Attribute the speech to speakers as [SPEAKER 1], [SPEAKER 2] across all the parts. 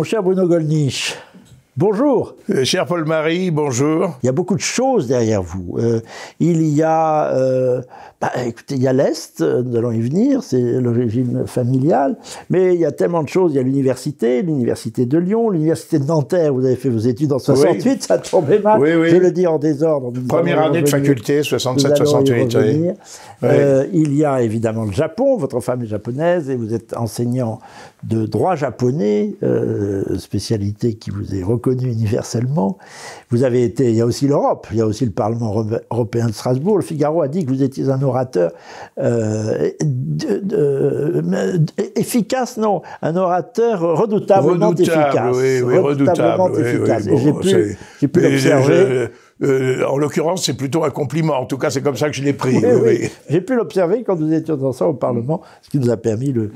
[SPEAKER 1] Moshe Bruno Gollnisch Bonjour. Euh, cher Paul-Marie, bonjour. Il y a beaucoup de choses derrière vous. Euh, il y a, euh, bah, écoutez, il y a l'Est, nous allons y venir, c'est le régime familial, mais il y a tellement de choses. Il y a l'université, l'université de Lyon, l'université de Nanterre, vous avez fait vos études en 68, ça tombait mal. Je le dis en désordre. Première année de faculté, 67-68. il y a évidemment le Japon, votre femme est japonaise et vous êtes enseignant de droit japonais, spécialité qui vous est reconnue universellement. Vous avez été, il y a aussi l'Europe, il y a aussi le Parlement européen de Strasbourg. Le Figaro a dit que vous étiez un orateur euh, euh, de, efficace, non, un orateur redoutablement redoutable, efficace. Oui, redoutablement efficace. J'ai pu, l'observer. Euh, en l'occurrence,
[SPEAKER 2] c'est plutôt un compliment. En tout cas, c'est comme ça que je l'ai pris.
[SPEAKER 1] J'ai pu l'observer quand nous étions ensemble au Parlement, ce qui nous a permis le,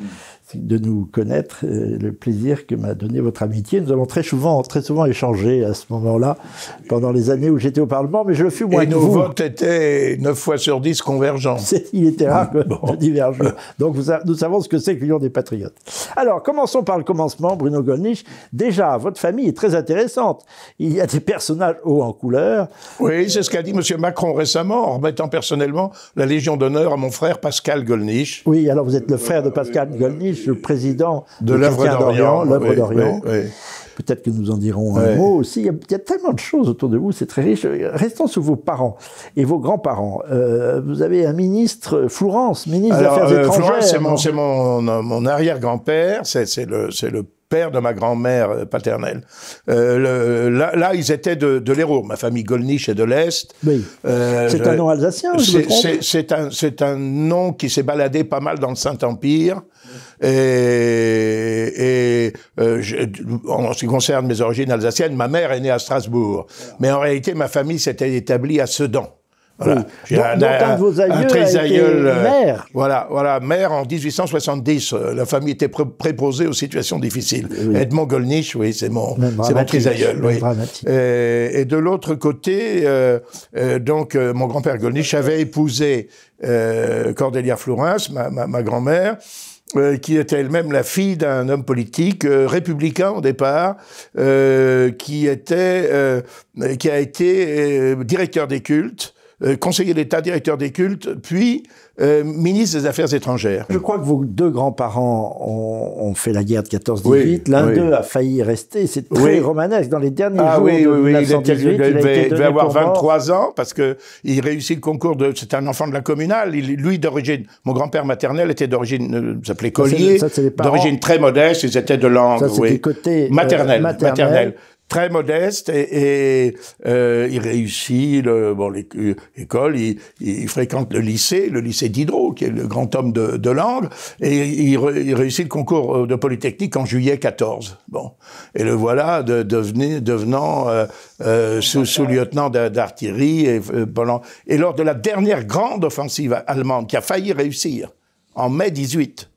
[SPEAKER 1] de nous connaître, le plaisir que m'a donné votre amitié. Nous avons très souvent, très souvent échangé à ce moment-là, pendant les années où j'étais au Parlement, mais je le fus moins Et nos votes
[SPEAKER 2] étaient
[SPEAKER 1] 9 fois sur 10 convergents. Il était rare bon. diverger Donc nous savons ce que c'est que l'Union des Patriotes. Alors, commençons par le commencement, Bruno Gollnisch. Déjà, votre famille est très intéressante. Il y a des personnages hauts en couleur.
[SPEAKER 2] Oui, c'est ce qu'a dit M. Macron récemment, en remettant personnellement la Légion d'honneur à mon frère Pascal Gollnisch. Oui, alors
[SPEAKER 1] vous êtes le frère de Pascal Gollnisch le président de l'œuvre d'Orient. d'Orient. Peut-être que nous en dirons un mot aussi. Il y, a, tellement de choses autour de vous, c'est très riche. Restons sur vos parents et vos grands-parents. Euh, vous avez un ministre, Florence, ministre des Affaires euh, étrangères. Florence, c'est
[SPEAKER 2] mon, mon, mon arrière-grand-père, c'est le, le père de ma grand-mère euh, paternelle. Euh, là, ils étaient de, de l'Hérault. Ma famille Gollnisch est de l'Est. Euh, c'est un nom alsacien, C'est un, nom qui s'est baladé pas mal dans le Saint-Empire. Et, en ce qui concerne mes origines alsaciennes, ma mère est née à Strasbourg. Mais en réalité, ma famille s'était établie à Sedan. Voilà. un, donc, un, de vos euh, maire. Voilà, voilà, maire en 1870. Euh, la famille était préposée aux situations difficiles. Edmond Golnisch, oui, c'est mon, c'est mon trisaïeul. Et, de l'autre côté, euh, donc, mon grand-père Golnisch avait épousé Cordélia Florence, ma, grand-mère, qui était elle-même la fille d'un homme politique républicain au départ, qui était, qui a été directeur des cultes euh, conseiller d'État, directeur des cultes, puis euh, ministre des Affaires étrangères.
[SPEAKER 1] Je crois que vos deux grands-parents ont, fait la guerre de 14-18. L'un d'eux a failli rester. C'est très romanesque. Dans les derniers ah jours de 1918, il, devait, il il avoir 23
[SPEAKER 2] ans parce que il réussit le concours de. C'est un enfant de la communale. lui d'origine. Mon grand-père maternel était d'origine. vous euh, s'appelait Collier. D'origine très modeste. Ils étaient de langue. côté maternel très modeste et, euh, il réussit bon, l'école, euh, il, fréquente le lycée, le lycée Diderot, qui est le grand homme de, de langue, et il, réussit le concours euh, de Polytechnique en juillet 14. Bon, et le voilà devenant sous-lieutenant d'artillerie et, et lors de la dernière grande offensive allemande qui a failli réussir en mai 18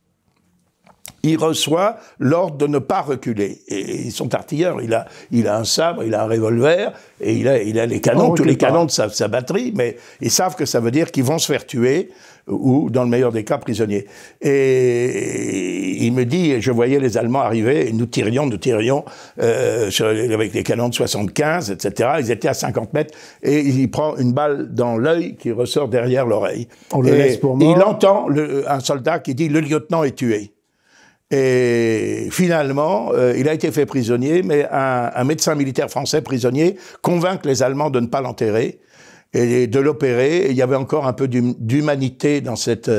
[SPEAKER 2] il reçoit l'ordre de ne pas reculer. Et ils sont artilleurs, il a, il a un sabre, il a un revolver, et il a, il a les canons, tous les canons de sa, sa, batterie, mais ils savent que ça veut dire qu'ils vont se faire tuer, ou dans le meilleur des cas, prisonniers. Et il me dit, je voyais les Allemands arriver, et nous tirions, nous tirions, euh, avec les canons de 75, etc. Ils étaient à 50 mètres, et il prend une balle dans l'œil qui ressort derrière l'oreille. On le laisse pour mort. Il entend le, un soldat qui dit, le lieutenant est tué. Et finalement, euh, il a été fait prisonnier, mais un, un, médecin militaire français prisonnier convainc les Allemands de ne pas l'enterrer et de l'opérer. Il y avait encore un peu d'humanité dans cette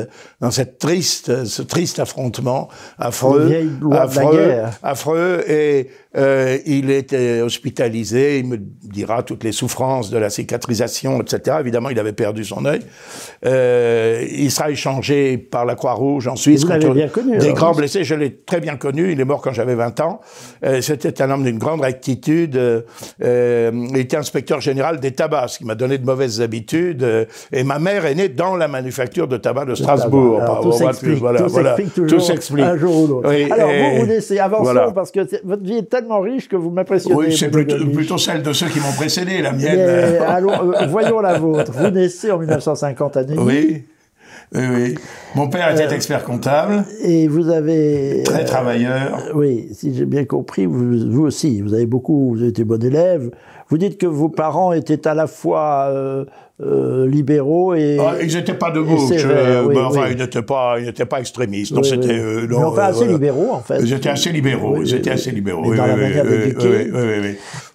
[SPEAKER 2] dans cette triste ce triste affrontement affreux, affreux, affreux, et euh, il était euh, hospitalisé, il me dira toutes les souffrances de la cicatrisation, etc. Évidemment, il avait perdu son œil. Euh, il sera échangé par la Croix-Rouge en Suisse vous contre bien connu, des grands blessés. Je l'ai très bien connu. Il est mort quand j'avais 20 ans. C'était un homme d'une grande rectitude. il était inspecteur général des tabacs, ce qui m'a donné de mauvaises habitudes. et ma mère est née dans la manufacture de tabac de Strasbourg. tout s'explique. tout un jour ou l'autre. Alors, vous,
[SPEAKER 1] parce que votre vie est riche que vous m'impressionnez. Oui, c'est plutôt,
[SPEAKER 2] celle de ceux qui m'ont précédé, la eh, mienne. Eh, euh, euh, voyons la
[SPEAKER 1] vôtre. Vous naissez en 1950 à Oui. Oui, oui. Mon père était euh, expert comptable. Et vous avez. Très travailleur. Oui, si j'ai bien compris, vous, vous, aussi, vous avez beaucoup, vous avez été bon élève. Vous dites que vos parents étaient à la fois euh, libéraux et ah, euh, ils n'étaient
[SPEAKER 2] pas de gauche, ils n'étaient pas pas extrémistes. Donc c'était euh, enfin, assez libéraux en fait. Ils étaient assez libéraux, ils étaient assez libéraux. Dans la manière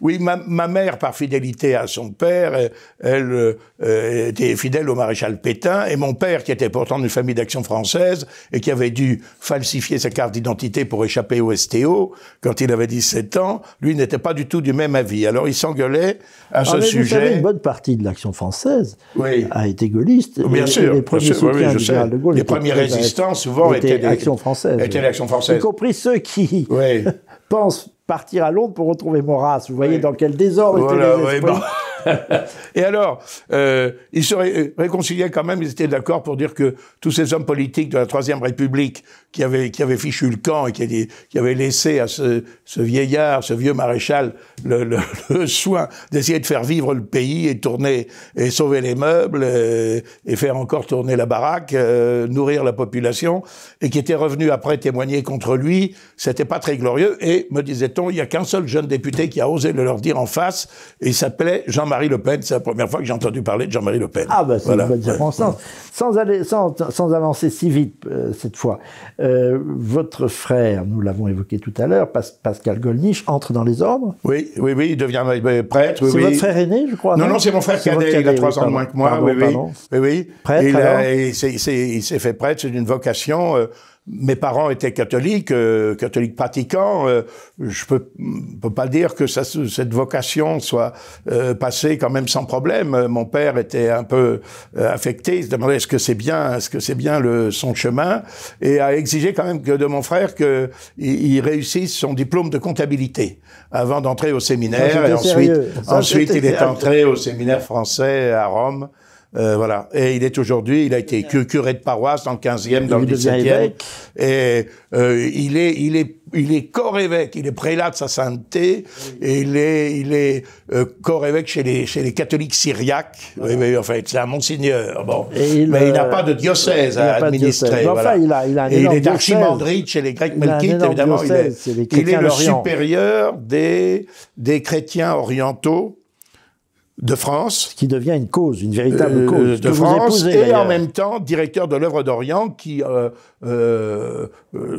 [SPEAKER 2] oui, ma, mère par fidélité à son père, elle était fidèle au maréchal Pétain et mon père qui était pourtant d'une famille d'action française et qui avait dû falsifier sa carte d'identité pour échapper au STO quand il avait 17 ans, lui n'était pas du tout du même avis. Alors il s'engueulait à ce ah, mais sujet. Vous
[SPEAKER 1] une bonne partie de l'action française oui. a été gaulliste. les premiers Les résistants, souvent, étaient, l'action française. Étaient Y compris ceux qui pensent partir à Londres pour retrouver Maurras. Vous voyez dans quel désordre étaient les esprits.
[SPEAKER 2] et alors, euh, ils se réconciliaient quand même, ils étaient d'accord pour dire que tous ces hommes politiques de la Troisième République qui avaient, qui avaient fichu le camp et qui, avaient laissé à ce, ce vieillard, ce vieux maréchal, le, le, le soin d'essayer de faire vivre le pays et tourner, et sauver les meubles, et, faire encore tourner la baraque, euh, nourrir la population, et qui étaient revenus après témoigner contre lui, c'était pas très glorieux. Et, me disait-on, il n'y a qu'un seul jeune député qui a osé le leur dire en face, et il s'appelait Jean-Marie Jean-Marie Le Pen, c'est la première fois que j'ai entendu parler de Jean-Marie Le Pen. Ah, ben
[SPEAKER 1] c'est voilà. une bonne circonstance. Sans, aller, sans, sans, avancer si vite euh, cette fois, euh, votre frère, nous l'avons évoqué tout à l'heure, Pascal Golnisch, entre dans les ordres.
[SPEAKER 2] Oui, oui, oui, il devient euh, prêtre. c'est votre frère aîné, je crois. Non, non, c'est mon frère cadet, il a trois ans de moins que moi. Pardon, oui, pardon. oui, oui. Prêtre. Il s'est fait prêtre, c'est une vocation mes parents étaient catholiques, euh, catholiques pratiquants. Euh, je peux, peux pas dire que ça, cette vocation soit euh, passée quand même sans problème. Mon père était un peu affecté. Il se demandait est-ce que c'est bien, est-ce que c'est bien le, son chemin, et a exigé quand même que de mon frère que il, réussisse son diplôme de comptabilité avant d'entrer au séminaire. et ensuite, ensuite, il est entré au séminaire français à Rome. Euh, voilà. Et il est aujourd'hui, il a été curé de paroisse dans le 15e, dans le 17e. Et euh, il est, il est, il est corps évêque, il est prélat de sa sainteté, et il est, il est euh, corps évêque chez les, chez les catholiques syriaques. Voilà. Oui, mais en fait, c'est un monseigneur. Bon, mais il n'a euh, pas de diocèse à administrer. Enfin, il,
[SPEAKER 1] a, il, a et il est archimandrite
[SPEAKER 2] chez les Grecs melkites. Évidemment, il est, est il est le supérieur des des chrétiens orientaux
[SPEAKER 1] de France. qui devient une cause, une véritable euh, cause. De France, et en même
[SPEAKER 2] temps directeur de l'œuvre d'Orient qui euh, euh, euh,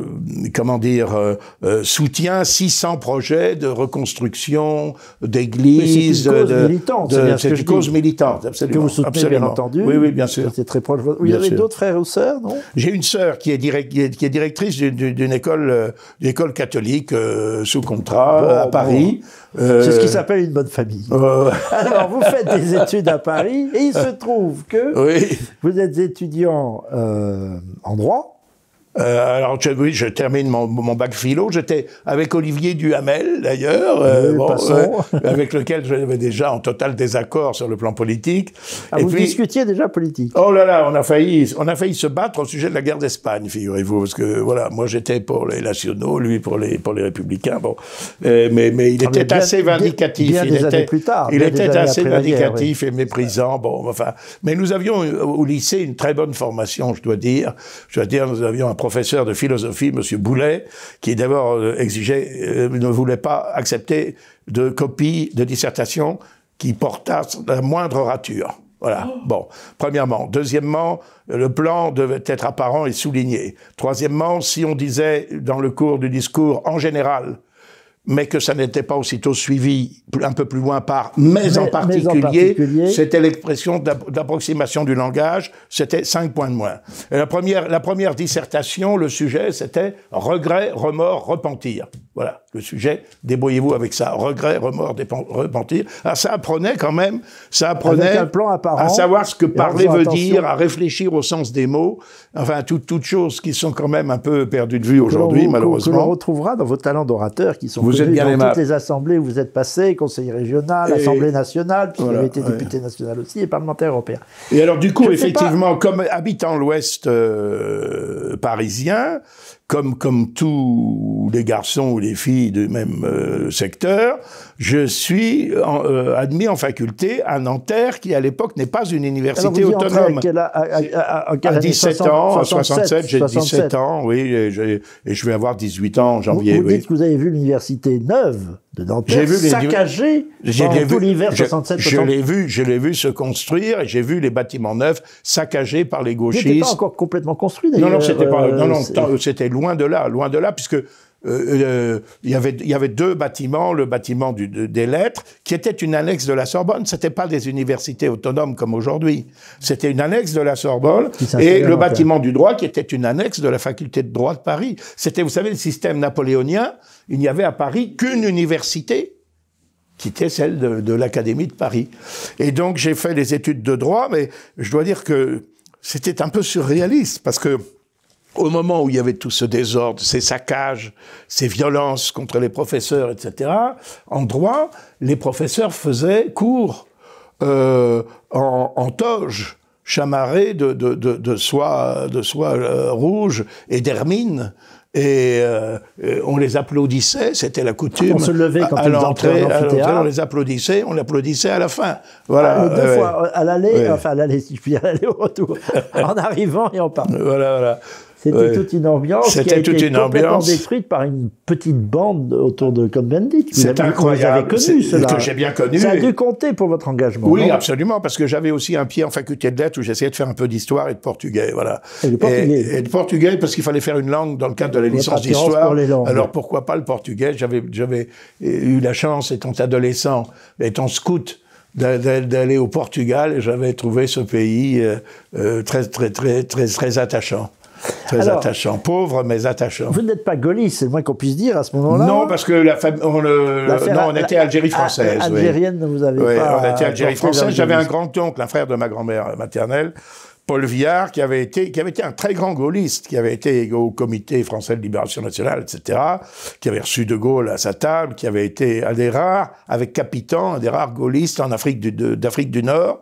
[SPEAKER 2] comment dire, euh, soutien soutient 600 projets de reconstruction d'églises. c'est une cause militante, cause militante, Que vous soutenez, bien entendu. Oui, oui, bien
[SPEAKER 1] sûr. très proche. Vous avez d'autres frères ou sœurs,
[SPEAKER 2] non J'ai une sœur qui est, qui est directrice d'une, école, d'école catholique sous contrat à Paris. C'est ce qui s'appelle
[SPEAKER 1] une bonne famille. Alors, vous faites des études à Paris et il se trouve que oui. vous êtes étudiant en droit
[SPEAKER 2] euh, alors, je, oui, je termine mon, bac philo. J'étais avec Olivier Duhamel, d'ailleurs, euh, euh, avec lequel j'avais déjà en total désaccord sur le plan politique. Ah, vous discutiez
[SPEAKER 1] déjà politique.
[SPEAKER 2] Oh là là, on a failli, on a failli se battre au sujet de la guerre d'Espagne, figurez-vous, parce que voilà, moi j'étais pour les nationaux, lui pour les pour les républicains. Bon, mais mais il ah, était assez vindicatif. il était, Il était assez vindicatif et méprisant. Bon, enfin, mais nous avions au lycée une très bonne formation, je dois dire. Je dois dire, nous avions un professeur de philosophie, M. Boulet, qui d'abord euh, exigeait, euh, ne voulait pas accepter de copie de dissertation qui portassent la moindre rature. Voilà. Oh. Bon. Premièrement. Deuxièmement, le plan devait être apparent et souligné. Troisièmement, si on disait dans le cours du discours en général mais que ça n'était pas aussitôt suivi un peu plus loin par mais, en particulier, c'était l'expression d'approximation du langage, c'était cinq points de moins. Et euh, la première, la première dissertation, le sujet, c'était regret, remords, repentir. Voilà, le sujet, débrouillez-vous avec ça, regret, remords, repentir. Ah, ça apprenait quand même, ça apprenait un plan
[SPEAKER 1] à savoir ce que parler veut dire, à
[SPEAKER 2] réfléchir au sens des mots, enfin toutes choses qui sont quand même un peu perdues de vue aujourd'hui, malheureusement. On retrouvera dans vos talents
[SPEAKER 1] d'orateur qui sont vous dans toutes les assemblées où vous êtes passé, conseiller régional, assemblée nationale, puis vous avez été député national aussi et parlementaire européen. Et alors du coup, effectivement,
[SPEAKER 2] comme habitant l'Ouest euh, parisien, comme, comme tous les garçons ou les filles du même euh, secteur, je suis euh, admis en faculté à Nanterre, qui à l'époque n'est pas une université autonome.
[SPEAKER 1] À, à, à, à 17 ans, en 67, j'ai 17 ans,
[SPEAKER 2] oui, et, je vais avoir 18 ans en janvier. Vous, vous dites
[SPEAKER 1] que vous avez vu l'université neuve j'ai vu vu saccager j'ai tout l'hiver 67 Je, je l'ai
[SPEAKER 2] vu, je l'ai vu se construire et j'ai vu les bâtiments neufs saccagés par les gauchistes. C'était pas encore
[SPEAKER 1] complètement construit d'ailleurs. Non non, c'était pas euh, non non,
[SPEAKER 2] c'était loin de là, loin de là puisque euh, euh, il, y avait, y avait deux bâtiments, le bâtiment des lettres, qui était une annexe de la Sorbonne. C'était pas des universités autonomes comme aujourd'hui. C'était une annexe de la Sorbonne et le bâtiment du droit qui était une annexe de la faculté de droit de Paris. C'était, vous savez, le système napoléonien. Il n'y avait à Paris qu'une université qui était celle de, l'Académie de Paris. Et donc j'ai fait les études de droit, mais je dois dire que c'était un peu surréaliste parce que au moment où il y avait tout ce désordre, ces saccages, ces violences contre les professeurs, etc., en droit, les professeurs faisaient cours euh, en, toge, chamarrés de, de, de, soie, euh, rouge et d'hermine. Et, euh, on les applaudissait, c'était la coutume. On se levait quand à, ils entraient on les applaudissait, on applaudissait à la fin. Voilà. Ah, deux fois, à
[SPEAKER 1] l'aller, enfin à l'aller, si je puis, à l'aller au retour, en arrivant et en partant. Voilà, voilà. C'était toute une ambiance. C'était toute été une complètement détruite par une petite bande autour de Code Bendit. C'est incroyable. Vous avez connu cela. Que j'ai bien connu. Ça a dû compter pour votre engagement. Oui,
[SPEAKER 2] absolument, parce que j'avais aussi un pied en faculté de lettres où j'essayais de faire un peu d'histoire et de portugais, voilà. Et de portugais. parce qu'il fallait faire une langue dans le cadre de la licence d'histoire. Alors pourquoi pas le portugais J'avais j'avais eu la chance, étant adolescent, étant scout, d'aller au Portugal et j'avais trouvé ce pays euh, euh, très très très très très attachant. Très attachant. Pauvre, mais attachant.
[SPEAKER 1] Vous n'êtes pas gaulliste, c'est le moins qu'on puisse dire à ce moment-là. Non, parce que la le... non, on était Algérie française. algérienne, vous avez oui, on était Algérie française. J'avais un
[SPEAKER 2] grand-oncle, un frère de ma grand-mère maternelle, Paul Villard, qui avait été, qui avait été un très grand gaulliste, qui avait été au Comité français de libération nationale, etc., qui avait reçu De Gaulle à sa table, qui avait été un des rares, avec Capitan, un des rares gaullistes en Afrique d'Afrique du Nord,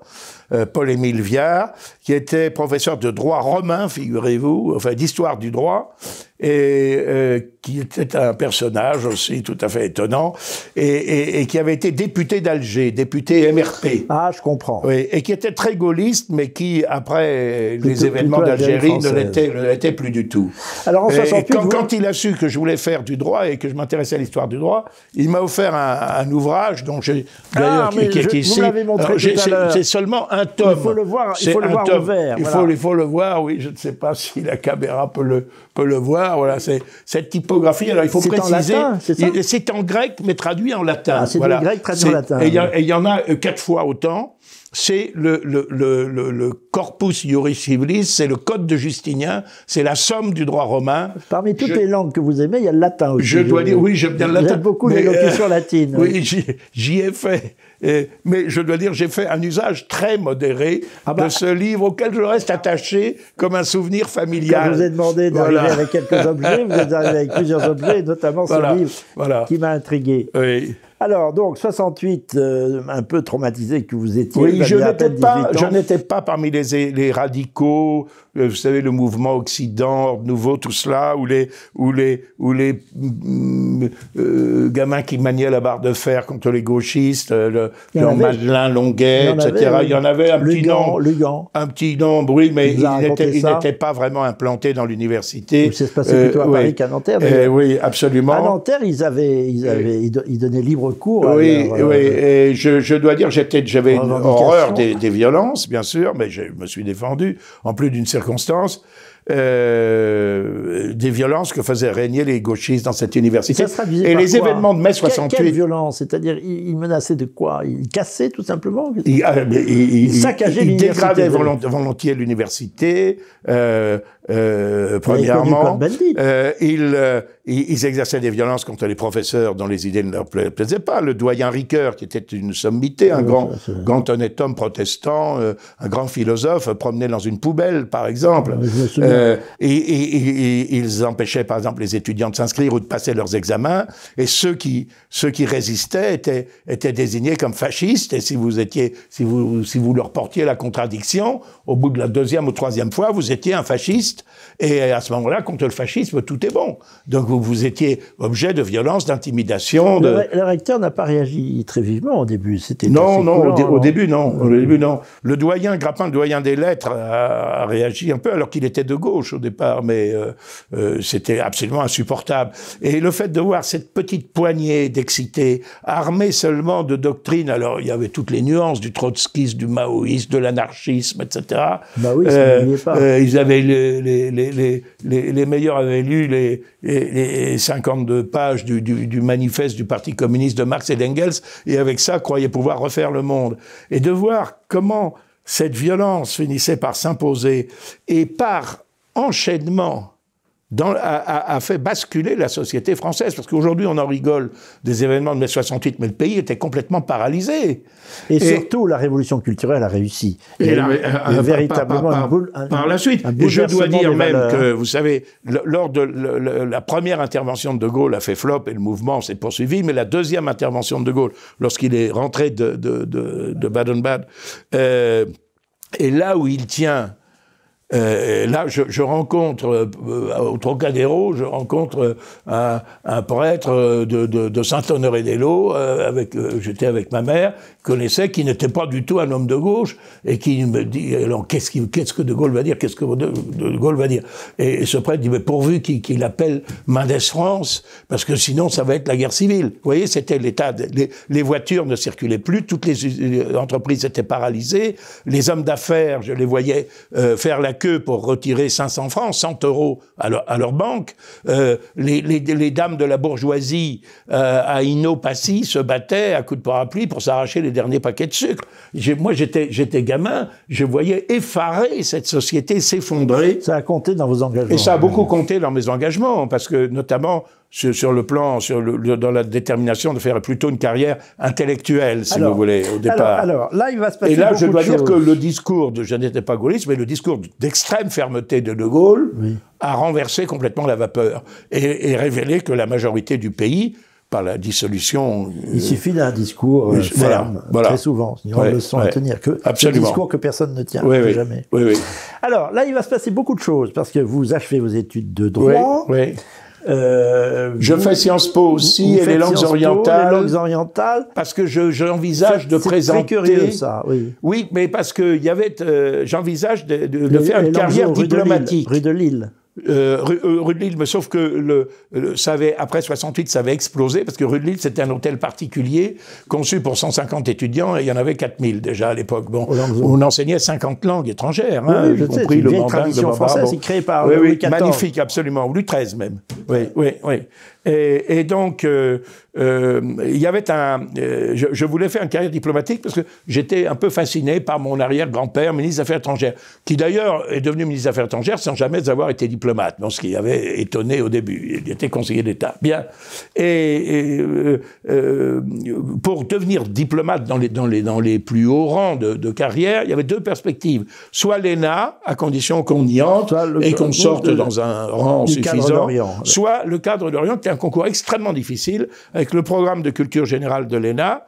[SPEAKER 2] euh, Paul-Émile Viard, qui était professeur de droit romain, figurez-vous, enfin d'histoire du droit, et euh, qui était un personnage aussi tout à fait étonnant, et, qui avait été député d'Alger, député MRP. Ah, je comprends. et qui était très gaulliste, mais qui, après les événements d'Algérie, ne l'était plus du tout. Alors, en quand, il a su que je voulais faire du droit et que je m'intéressais à l'histoire du droit, il m'a offert un, ouvrage dont j'ai ah, d'ailleurs qui, est ici. C'est seulement un tome. Il faut
[SPEAKER 1] le voir, il faut le voir Il, faut,
[SPEAKER 2] il faut le voir, oui, je ne sais pas si la caméra peut le, peut le voir voilà, c'est cette typographie. Alors il faut préciser, c'est en grec mais traduit en latin. Ah, c'est voilà. grec traduit en latin. Et il y, y, en a euh, quatre fois autant c'est le, corpus iuris civilis, c'est le code de Justinien, c'est la somme du droit romain.
[SPEAKER 1] Parmi toutes les langues que vous aimez, il y a le latin aussi. Je dois dire, oui, j'aime bien le latin. beaucoup l'élocution euh, latine. Oui,
[SPEAKER 2] j'y ai fait. Euh, mais je dois dire, j'ai fait un usage très modéré ah bah. de ce livre auquel je reste attaché comme un souvenir familial. je vous ai demandé d'arriver avec quelques objets, vous êtes arrivé avec plusieurs objets, notamment ce livre
[SPEAKER 1] qui m'a intrigué. Oui. Alors, donc, 68, euh, un peu traumatisé que vous étiez. Oui, je n'étais, pas, je n'étais
[SPEAKER 2] pas parmi les, radicaux, euh, vous savez, le mouvement Occident, Nouveau, tout cela, ou les, les, les mm, euh, gamins qui maniaient la barre de fer contre les gauchistes, le, Jean Longuet, etc. il y en avait un petit nombre.
[SPEAKER 1] Lugan. Un petit nombre, oui, mais il n'était
[SPEAKER 2] pas vraiment implanté dans l'université. Ça se passé plutôt à Paris qu'à Nanterre. Eh oui,
[SPEAKER 1] absolument. À Nanterre, ils, avaient, ils, eh avaient, ils donnaient libre oui, oui. Et
[SPEAKER 2] je, dois dire, j'étais, j'avais une horreur des, violences, bien sûr, mais je me suis défendu en plus d'une circonstance. Euh, des violences que faisaient régner les gauchistes dans cette université. et les événements de mai
[SPEAKER 1] 68. Quelle, C'est-à-dire, ils menaçaient de quoi Ils cassaient tout simplement Ils ah, saccageaient l'université. Ils dégradaient
[SPEAKER 2] volontiers l'université. Euh, euh, premièrement, euh, ils, euh, ils, exerçaient des violences contre les professeurs dont les idées ne leur plaisaient pas. Le doyen Ricoeur, qui était une sommité, un grand, grand honnête homme protestant, euh, un grand philosophe, promenait dans une poubelle, par exemple. Euh, et, et, ils empêchaient, par exemple, les étudiants de s'inscrire ou de passer leurs examens. Et ceux qui, ceux qui résistaient étaient, étaient désignés comme fascistes. Et si vous étiez, si vous, si vous leur portiez la contradiction, au bout de la deuxième ou troisième fois, vous étiez un fasciste et à ce moment-là, contre le fascisme, tout est bon. Donc vous, vous étiez objet de violence, d'intimidation. De...
[SPEAKER 1] Le, recteur n'a pas réagi très vivement au début. C'était non, non, au, hein. début non, au début non. Le doyen
[SPEAKER 2] Grappin, le doyen des lettres, a, réagi un peu alors qu'il était de gauche au départ, mais euh, euh, c'était absolument insupportable. Et le fait de voir cette petite poignée d'excités armées seulement de doctrines, alors il y avait toutes les nuances du trotskisme, du maoïsme, de l'anarchisme, etc. Bah oui, pas. Euh, ils avaient le, les, meilleurs avaient lu les, 52 pages du, du, manifeste du Parti communiste de Marx et d'Engels, et avec ça croyaient pouvoir refaire le monde. Et de voir comment cette violence finissait par s'imposer, et par enchaînement a, fait basculer la société française. Parce qu'aujourd'hui, on en rigole des événements de mai 68,
[SPEAKER 1] mais le pays était complètement paralysé. Et, surtout, la révolution culturelle a réussi. Et, euh, euh, véritablement par, la suite. je dois dire même que,
[SPEAKER 2] vous savez, lors de la première intervention de De Gaulle a fait flop et le mouvement s'est poursuivi, mais la deuxième intervention de De Gaulle, lorsqu'il est rentré de, de, de, Baden-Baden, et euh, là où il tient euh, là, je, rencontre, euh, au Trocadéro, je rencontre un, prêtre de, saint honoré des laux euh, j'étais avec ma mère, connaissait, qui n'était pas du tout un homme de gauche, et qui me dit, alors qu'est-ce, que De Gaulle va dire Qu'est-ce que de, Gaulle va dire et, ce prêtre dit, mais pourvu qu'il, appelle Mendès France, parce que sinon ça va être la guerre civile. Vous voyez, c'était l'état, les, voitures ne circulaient plus, toutes les entreprises étaient paralysées, les hommes d'affaires, je les voyais euh, faire la queue pour retirer 500 francs, 100 euros à leur, à leur banque, euh, les, les, les, dames de la bourgeoisie euh, à Inno Passy se battaient à coups de parapluie pour s'arracher les dernier paquet de sucre. Moi, j'étais gamin, je voyais effaré cette société s'effondrer. Ça a compté dans vos engagements. Et ça a beaucoup compté dans mes engagements, parce que notamment sur, le plan, sur le, dans la détermination de faire plutôt une carrière intellectuelle, si vous voulez, au départ. Alors, là, il va se passer. Et là, je dois dire que le discours de, je n'étais pas gaulliste, mais le discours d'extrême fermeté de De Gaulle a renversé complètement la vapeur et, et révélé que la majorité du pays la dissolution. Il euh, suffit
[SPEAKER 1] d'un discours euh, ferme, voilà, très souvent, une leçon à tenir, que un discours que personne ne tient, jamais. Alors là, il va se passer beaucoup de choses, parce que vous achevez vos études de droit. Euh, je fais Sciences Po aussi et les langues orientales. les langues
[SPEAKER 2] orientales. Parce que j'envisage de présenter. C'est ça, oui. Oui, mais parce que y avait, j'envisage de, faire une carrière diplomatique.
[SPEAKER 1] Rue de Lille.
[SPEAKER 2] Euh, – euh, Rue de mais sauf que le, ça avait, après 68, ça avait explosé, parce que Rue de Lille, c'était un hôtel particulier conçu pour 150 étudiants, et il y en avait 4000 déjà à l'époque. Bon, on enseignait 50 langues étrangères, hein, y compris le mandarin, le français, créé par oui, oui, Magnifique, absolument, ou Louis XIII même. Oui, oui, oui. Et, donc, euh, euh, il y avait un. Euh, je, voulais faire une carrière diplomatique parce que j'étais un peu fasciné par mon arrière-grand-père, ministre des Affaires étrangères, qui d'ailleurs est devenu ministre des Affaires étrangères sans jamais avoir été diplomate, ce qui avait étonné au début. Il était conseiller d'État. Bien. Et, pour devenir diplomate dans les, dans les, dans les plus hauts rangs de, carrière, il y avait deux perspectives. Soit l'ENA, à condition qu'on y entre et qu'on sorte dans un rang suffisant, soit le cadre d'Orient, un concours extrêmement difficile avec le programme de culture générale de l'ENA.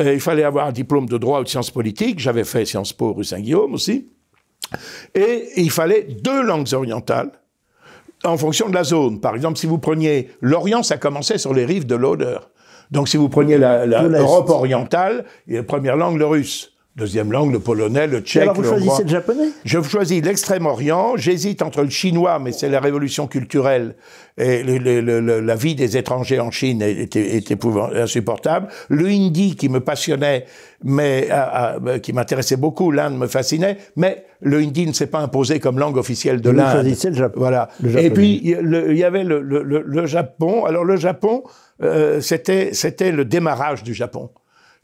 [SPEAKER 2] Euh, il fallait avoir un diplôme de droit ou de sciences politiques. J'avais fait Sciences Po rue Saint-Guillaume aussi. Et il fallait deux langues orientales en fonction de la zone. Par exemple, si vous preniez l'Orient, ça commençait sur les rives de l'Oder. Donc si vous preniez l'Europe orientale, la première langue, le russe. Deuxième langue, le polonais, le tchèque. Et alors vous choisissez le japonais Je choisis l'Extrême-Orient. J'hésite entre le chinois, mais c'est la révolution culturelle et le, la vie des étrangers en Chine est, insupportable. Le hindi qui me passionnait, mais bah, qui m'intéressait beaucoup, l'Inde me fascinait, mais le hindi ne s'est pas imposé comme langue officielle de l'Inde. Vous choisissez le Voilà. et puis il y avait le, Japon. Alors le Japon, euh, c'était c'était le démarrage du Japon.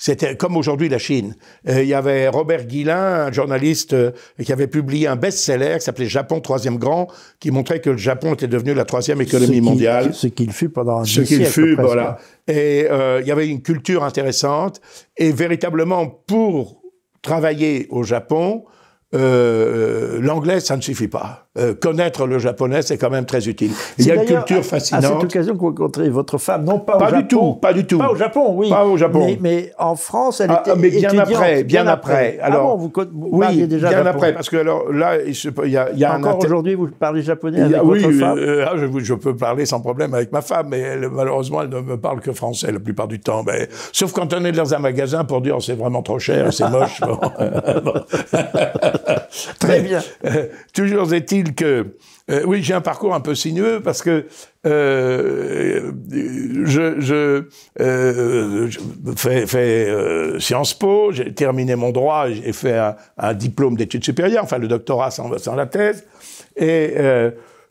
[SPEAKER 2] C'était comme aujourd'hui la Chine. Euh, il y avait Robert Guillain, un journaliste euh, qui avait publié un best-seller qui s'appelait Japon troisième grand, qui montrait que le Japon était devenu la troisième économie mondiale.
[SPEAKER 1] ce qu'il fut pendant un Ce qu'il fut, voilà.
[SPEAKER 2] Et euh, il y avait une culture intéressante. Et véritablement, pour travailler au Japon, l'anglais, ça ne suffit pas. Euh, connaître le japonais, c'est quand même très utile. Il y a une culture fascinante. À cette
[SPEAKER 1] occasion que vous rencontrez votre femme, non pas, pas au Japon. Pas du tout, pas du tout. Pas au Japon, oui. Pas au Japon. Mais, en France, elle ah, était ah, mais bien après, bien, après. Ah alors, vous, oui, bien après, parce
[SPEAKER 2] que alors là, il y a, y encore
[SPEAKER 1] aujourd'hui, vous parlez japonais avec votre femme. Euh, euh, oui, je,
[SPEAKER 2] peux parler sans problème avec ma femme, mais malheureusement, elle ne me parle que français la plupart du temps. sauf quand on est dans un magasin pour dire c'est vraiment trop cher, c'est moche. très bien. toujours est-il que euh, oui, j'ai un parcours un peu sinueux parce que euh, je, euh, fais, Sciences Po, j'ai terminé mon droit, j'ai fait un, diplôme d'études supérieures, enfin le doctorat sans, sans la thèse, et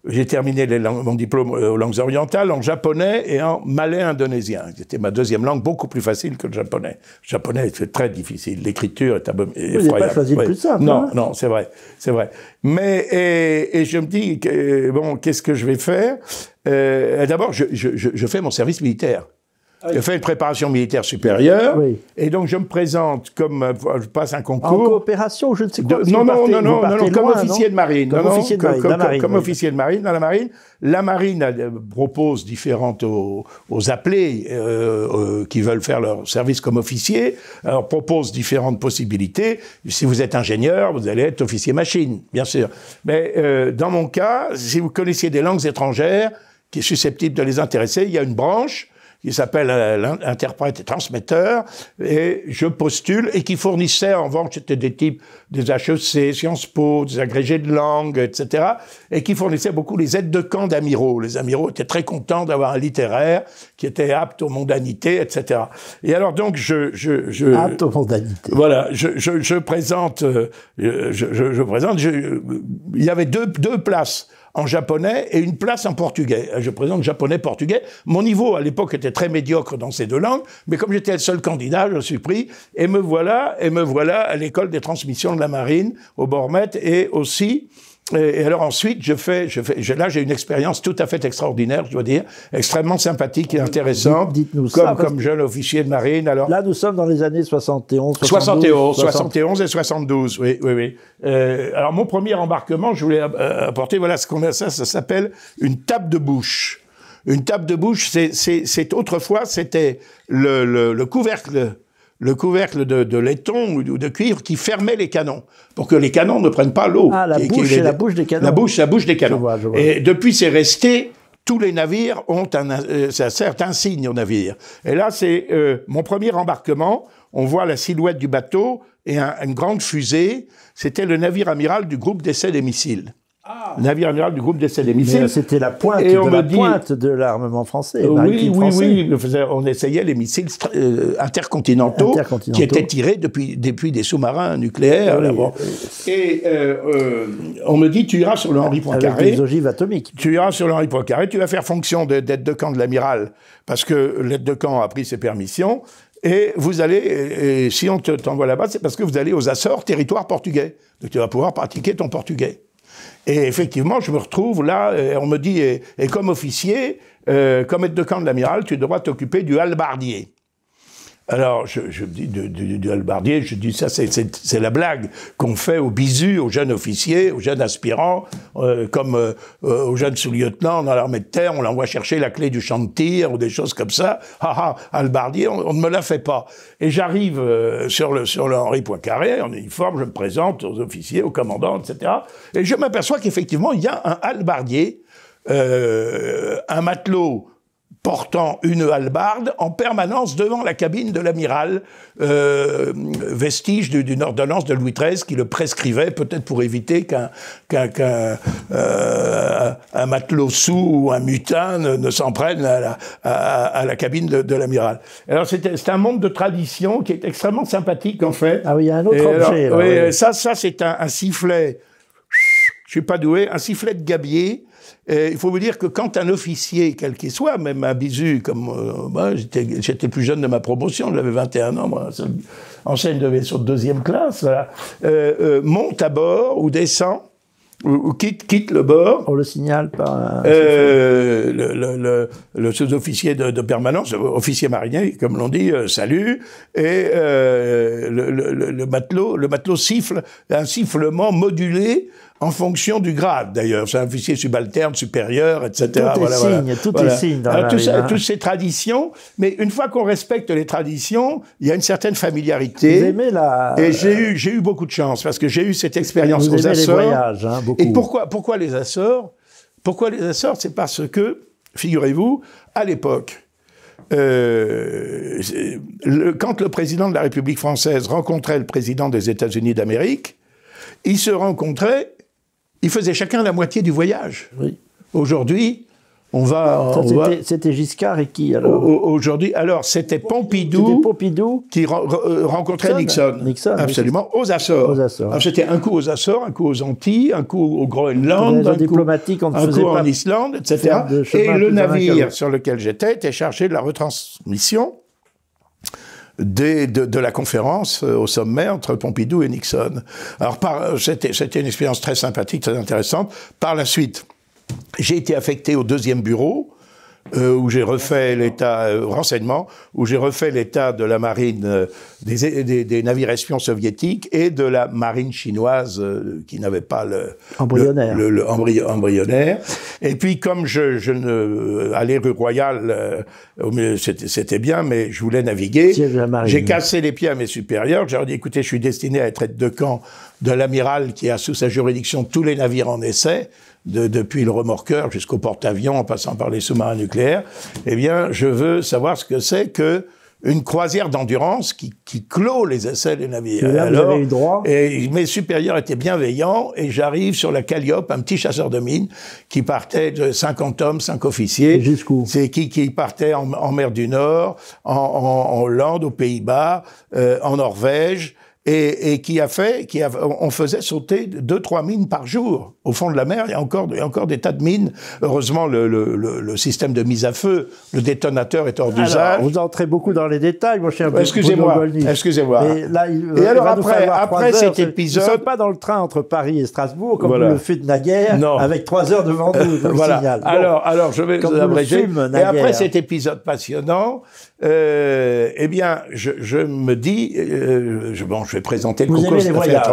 [SPEAKER 2] j'ai terminé les mon diplôme euh, aux langues orientales en japonais et en malais indonésien. C'était ma deuxième langue, beaucoup plus facile que le japonais. Le japonais, c'est très difficile. L'écriture est abominable. Vous pas choisi plus simple. Non, hein. non, c'est vrai, c'est vrai. Mais et, et, je me dis bon, qu'est-ce que je vais faire euh, D'abord, je, je, je fais mon service militaire. J'ai fait une préparation militaire supérieure. Et donc, je me présente comme. Euh, je passe un concours. En
[SPEAKER 1] coopération, je ne sais pas non, non, non, non, non, non, comme officier de marine. Comme officier de marine. Comme, officier
[SPEAKER 2] de marine, dans la marine. La marine euh, propose différentes euh, aux, appelés euh, qui veulent faire leur service comme officier. Alors, propose différentes possibilités. Si vous êtes ingénieur, vous allez être officier machine, bien sûr. Mais euh, dans mon cas, si vous connaissiez des langues étrangères qui est susceptible de les intéresser, il y a une branche qui s'appelle euh, l'interprète et transmetteur, et je postule, et qui fournissait, en revanche, c'était des types des HEC, Sciences Po, des agrégés de langue, etc., et qui fournissait beaucoup les aides de camp d'amiraux. Les amiraux étaient très contents d'avoir un littéraire qui était apte aux mondanités, etc. Et alors donc, je... je, je apte
[SPEAKER 1] aux mondanités.
[SPEAKER 2] Voilà, je, je, je présente... Euh, je, je, je présente... il y avait deux, deux places en japonais et une place en portugais. Euh, je présente japonais-portugais. Mon niveau à l'époque était très médiocre dans ces deux langues, mais comme j'étais le seul candidat, je suis pris et me voilà et me voilà à l'école des transmissions de la marine au Bormet et aussi et, alors ensuite, je fais, je fais, là j'ai une expérience tout à fait extraordinaire, je dois dire, extrêmement sympathique et intéressante, dites, dites comme, ça, comme jeune officier de marine. Alors
[SPEAKER 1] là, nous sommes dans les années 71, 72, 71, 71
[SPEAKER 2] et 72, oui, oui, oui. Euh, alors mon premier embarquement, je voulais euh, apporter, voilà ce qu'on a ça, ça s'appelle une table de bouche. Une table de bouche, c'est autrefois c'était le, le, le couvercle le couvercle de, de laiton ou de cuivre qui fermait les canons pour que les canons ne prennent pas l'eau. Ah, la bouche, la bouche des canons. La bouche, la bouche des canons. Et depuis, c'est resté. Tous les navires ont un, euh, certain ça signe au navire. Et là, c'est euh, mon premier embarquement. On voit la silhouette du bateau et une grande fusée. C'était le navire amiral du groupe d'essai des missiles. Ah. navire amiral du groupe des missiles. Euh, c'était la pointe, de,
[SPEAKER 1] l'armement français. Euh, oui, oui,
[SPEAKER 2] On essayait les missiles euh, intercontinentaux, qui étaient tirés depuis, des sous-marins nucléaires. Et on me dit, tu iras sur le Henri Poincaré. Tu iras sur le Henri Poincaré, tu vas faire fonction d'aide de camp de l'amiral, parce que l'aide de camp a pris ses permissions. Et vous allez, si on t'envoie là-bas, c'est parce que vous allez aux Açores, territoire portugais. Donc tu vas pouvoir pratiquer ton portugais. Et effectivement, je me retrouve là, et euh, on me dit, et, comme officier, euh, comme aide de camp de l'amiral, tu devras t'occuper du halbardier. Alors, je, je dis du de, je dis ça, c'est la blague qu'on fait aux bisous, aux jeunes officiers, aux jeunes aspirants, euh, comme euh, euh, aux jeunes sous-lieutenants dans l'armée de terre, on l'envoie chercher la clé du champ de tir ou des choses comme ça. Ah ah, Albardier, on, ne me la fait pas. Et j'arrive sur le sur le Henri Poincaré en uniforme, je me présente aux officiers, aux commandants, etc. Et je m'aperçois qu'effectivement, il y a un Albardier, un matelot portant une hallebarde en permanence devant la cabine de l'amiral, euh, vestige d'une ordonnance de Louis XIII qui le prescrivait, peut-être pour éviter qu'un euh, matelot sous ou un mutin ne, s'en prenne à la, cabine de, l'amiral. Alors c'est un monde de tradition qui est extrêmement sympathique en fait. Ah oui, il y a un autre objet. Ça, ça c'est un, sifflet, je suis pas doué, un sifflet de gabier il faut vous dire que quand un officier, quel qu'il soit, même un bisu comme euh, moi, j'étais plus jeune de ma promotion, j'avais 21 ans, en en de vaisseau sur deuxième classe, euh, euh, monte à bord ou descend ou, quitte, quitte le bord. On le signale par. le, sous-officier de, permanence, officier marinier, comme l'on dit, salut. Et le, le, matelot, le matelot siffle un sifflement modulé en fonction du grade d'ailleurs. C'est un officier subalterne, supérieur, etc. Tout est signe, tout est signe. Dans hein. toutes ces traditions, mais une fois qu'on respecte les traditions, il y a une certaine familiarité. Vous la... Et j'ai eu, beaucoup de chance parce que j'ai eu cette expérience Vous aux aimez Les voyages, hein, beaucoup. Et pourquoi, les Açores Pourquoi les Açores C'est parce que, figurez-vous, à l'époque, euh, quand le président de la République française rencontrait le président des États-Unis d'Amérique, il se rencontrait… Ils faisaient chacun la moitié du voyage. Aujourd'hui, on va. C'était Giscard et qui alors Aujourd'hui, alors c'était Pompidou, qui euh, rencontrait Nixon. Absolument, aux Açores. C'était un coup aux Açores, un coup aux Antilles, un coup au Groenland, un coup en Islande, etc. Et le navire sur lequel j'étais était chargé de la retransmission de, de, la conférence euh, au sommet entre Pompidou et Nixon. Alors, c'était une expérience très sympathique, très intéressante. Par la suite, j'ai été affecté au deuxième bureau, euh, où j'ai refait l'état euh, renseignement, où j'ai refait l'état de la marine euh, des, navires espions soviétiques et de la marine chinoise qui n'avait pas le embryonnaire. Le, embryonnaire. Et puis comme je, je ne allais rue Royale, c'était bien, mais je voulais naviguer. J'ai cassé les pieds à mes supérieurs. J'ai dit écoutez, je suis destiné à être aide de camp de l'amiral qui a sous sa juridiction tous les navires en essai, depuis le remorqueur jusqu'au porte-avions en passant par les sous-marins nucléaires, eh bien, je veux savoir ce que c'est que une croisière d'endurance qui, qui, clôt les essais des navires. Alors, droit. Et mes supérieurs étaient bienveillants et j'arrive sur la Calliope, un petit chasseur de mines qui partait de 50 hommes, 5 officiers. Jusqu'où C'est qui qui partait en, mer du Nord, en, en, Hollande, aux Pays-Bas, euh, en Norvège et, qui a fait, qui on faisait sauter deux, trois mines par jour au fond de la mer, il y a encore, encore des tas de mines. Heureusement, le, système de mise à feu, le détonateur est hors d'usage. Vous
[SPEAKER 1] entrez beaucoup dans les détails, mon cher Excusez-moi. Excusez-moi. Et, alors, après, cet épisode. vous ne pas dans le train entre Paris et Strasbourg, comme voilà. le fut naguère, avec trois heures devant nous. voilà. alors,
[SPEAKER 2] alors, je vais vous abréger. et après cet épisode passionnant, euh, eh bien, je, me dis, euh, je, bon, je vais présenter le vous concours aimez les voyages,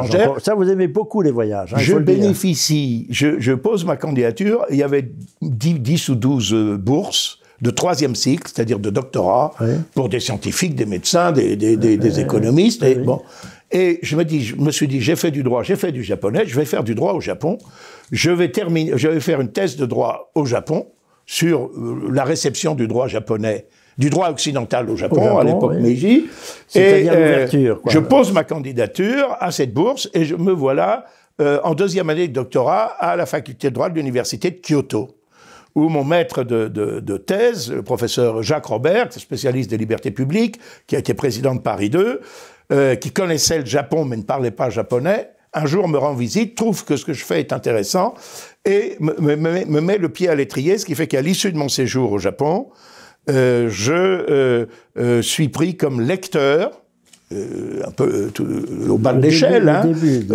[SPEAKER 1] Ça, vous aimez beaucoup les voyages. Hein, je bénéficie
[SPEAKER 2] je, pose ma candidature, il y avait
[SPEAKER 1] 10, ou 12
[SPEAKER 2] euh, bourses de troisième cycle, c'est-à-dire de doctorat, pour des scientifiques, des médecins, des, des, économistes. Et, bon. et je, me dis, je me suis dit, j'ai fait du droit, j'ai fait du japonais, je vais faire du droit au Japon. Je vais, terminer, je vais faire une thèse de droit au Japon sur euh, la réception du droit japonais du droit occidental au Japon, à l'époque Meiji. Et euh, je pose ma candidature à cette bourse et je me voilà euh, en deuxième année de doctorat à la faculté de droit de l'université de Kyoto où mon maître de, thèse, le professeur Jacques Robert, spécialiste des libertés publiques, qui a été président de Paris II, euh, qui connaissait le Japon mais ne parlait pas japonais, un jour me rend visite, trouve que ce que je fais est intéressant et me, met le pied à l'étrier, ce qui fait qu'à l'issue de mon séjour au Japon, euh, je suis pris comme lecteur euh, un peu euh, euh, au bas de l'échelle, hein.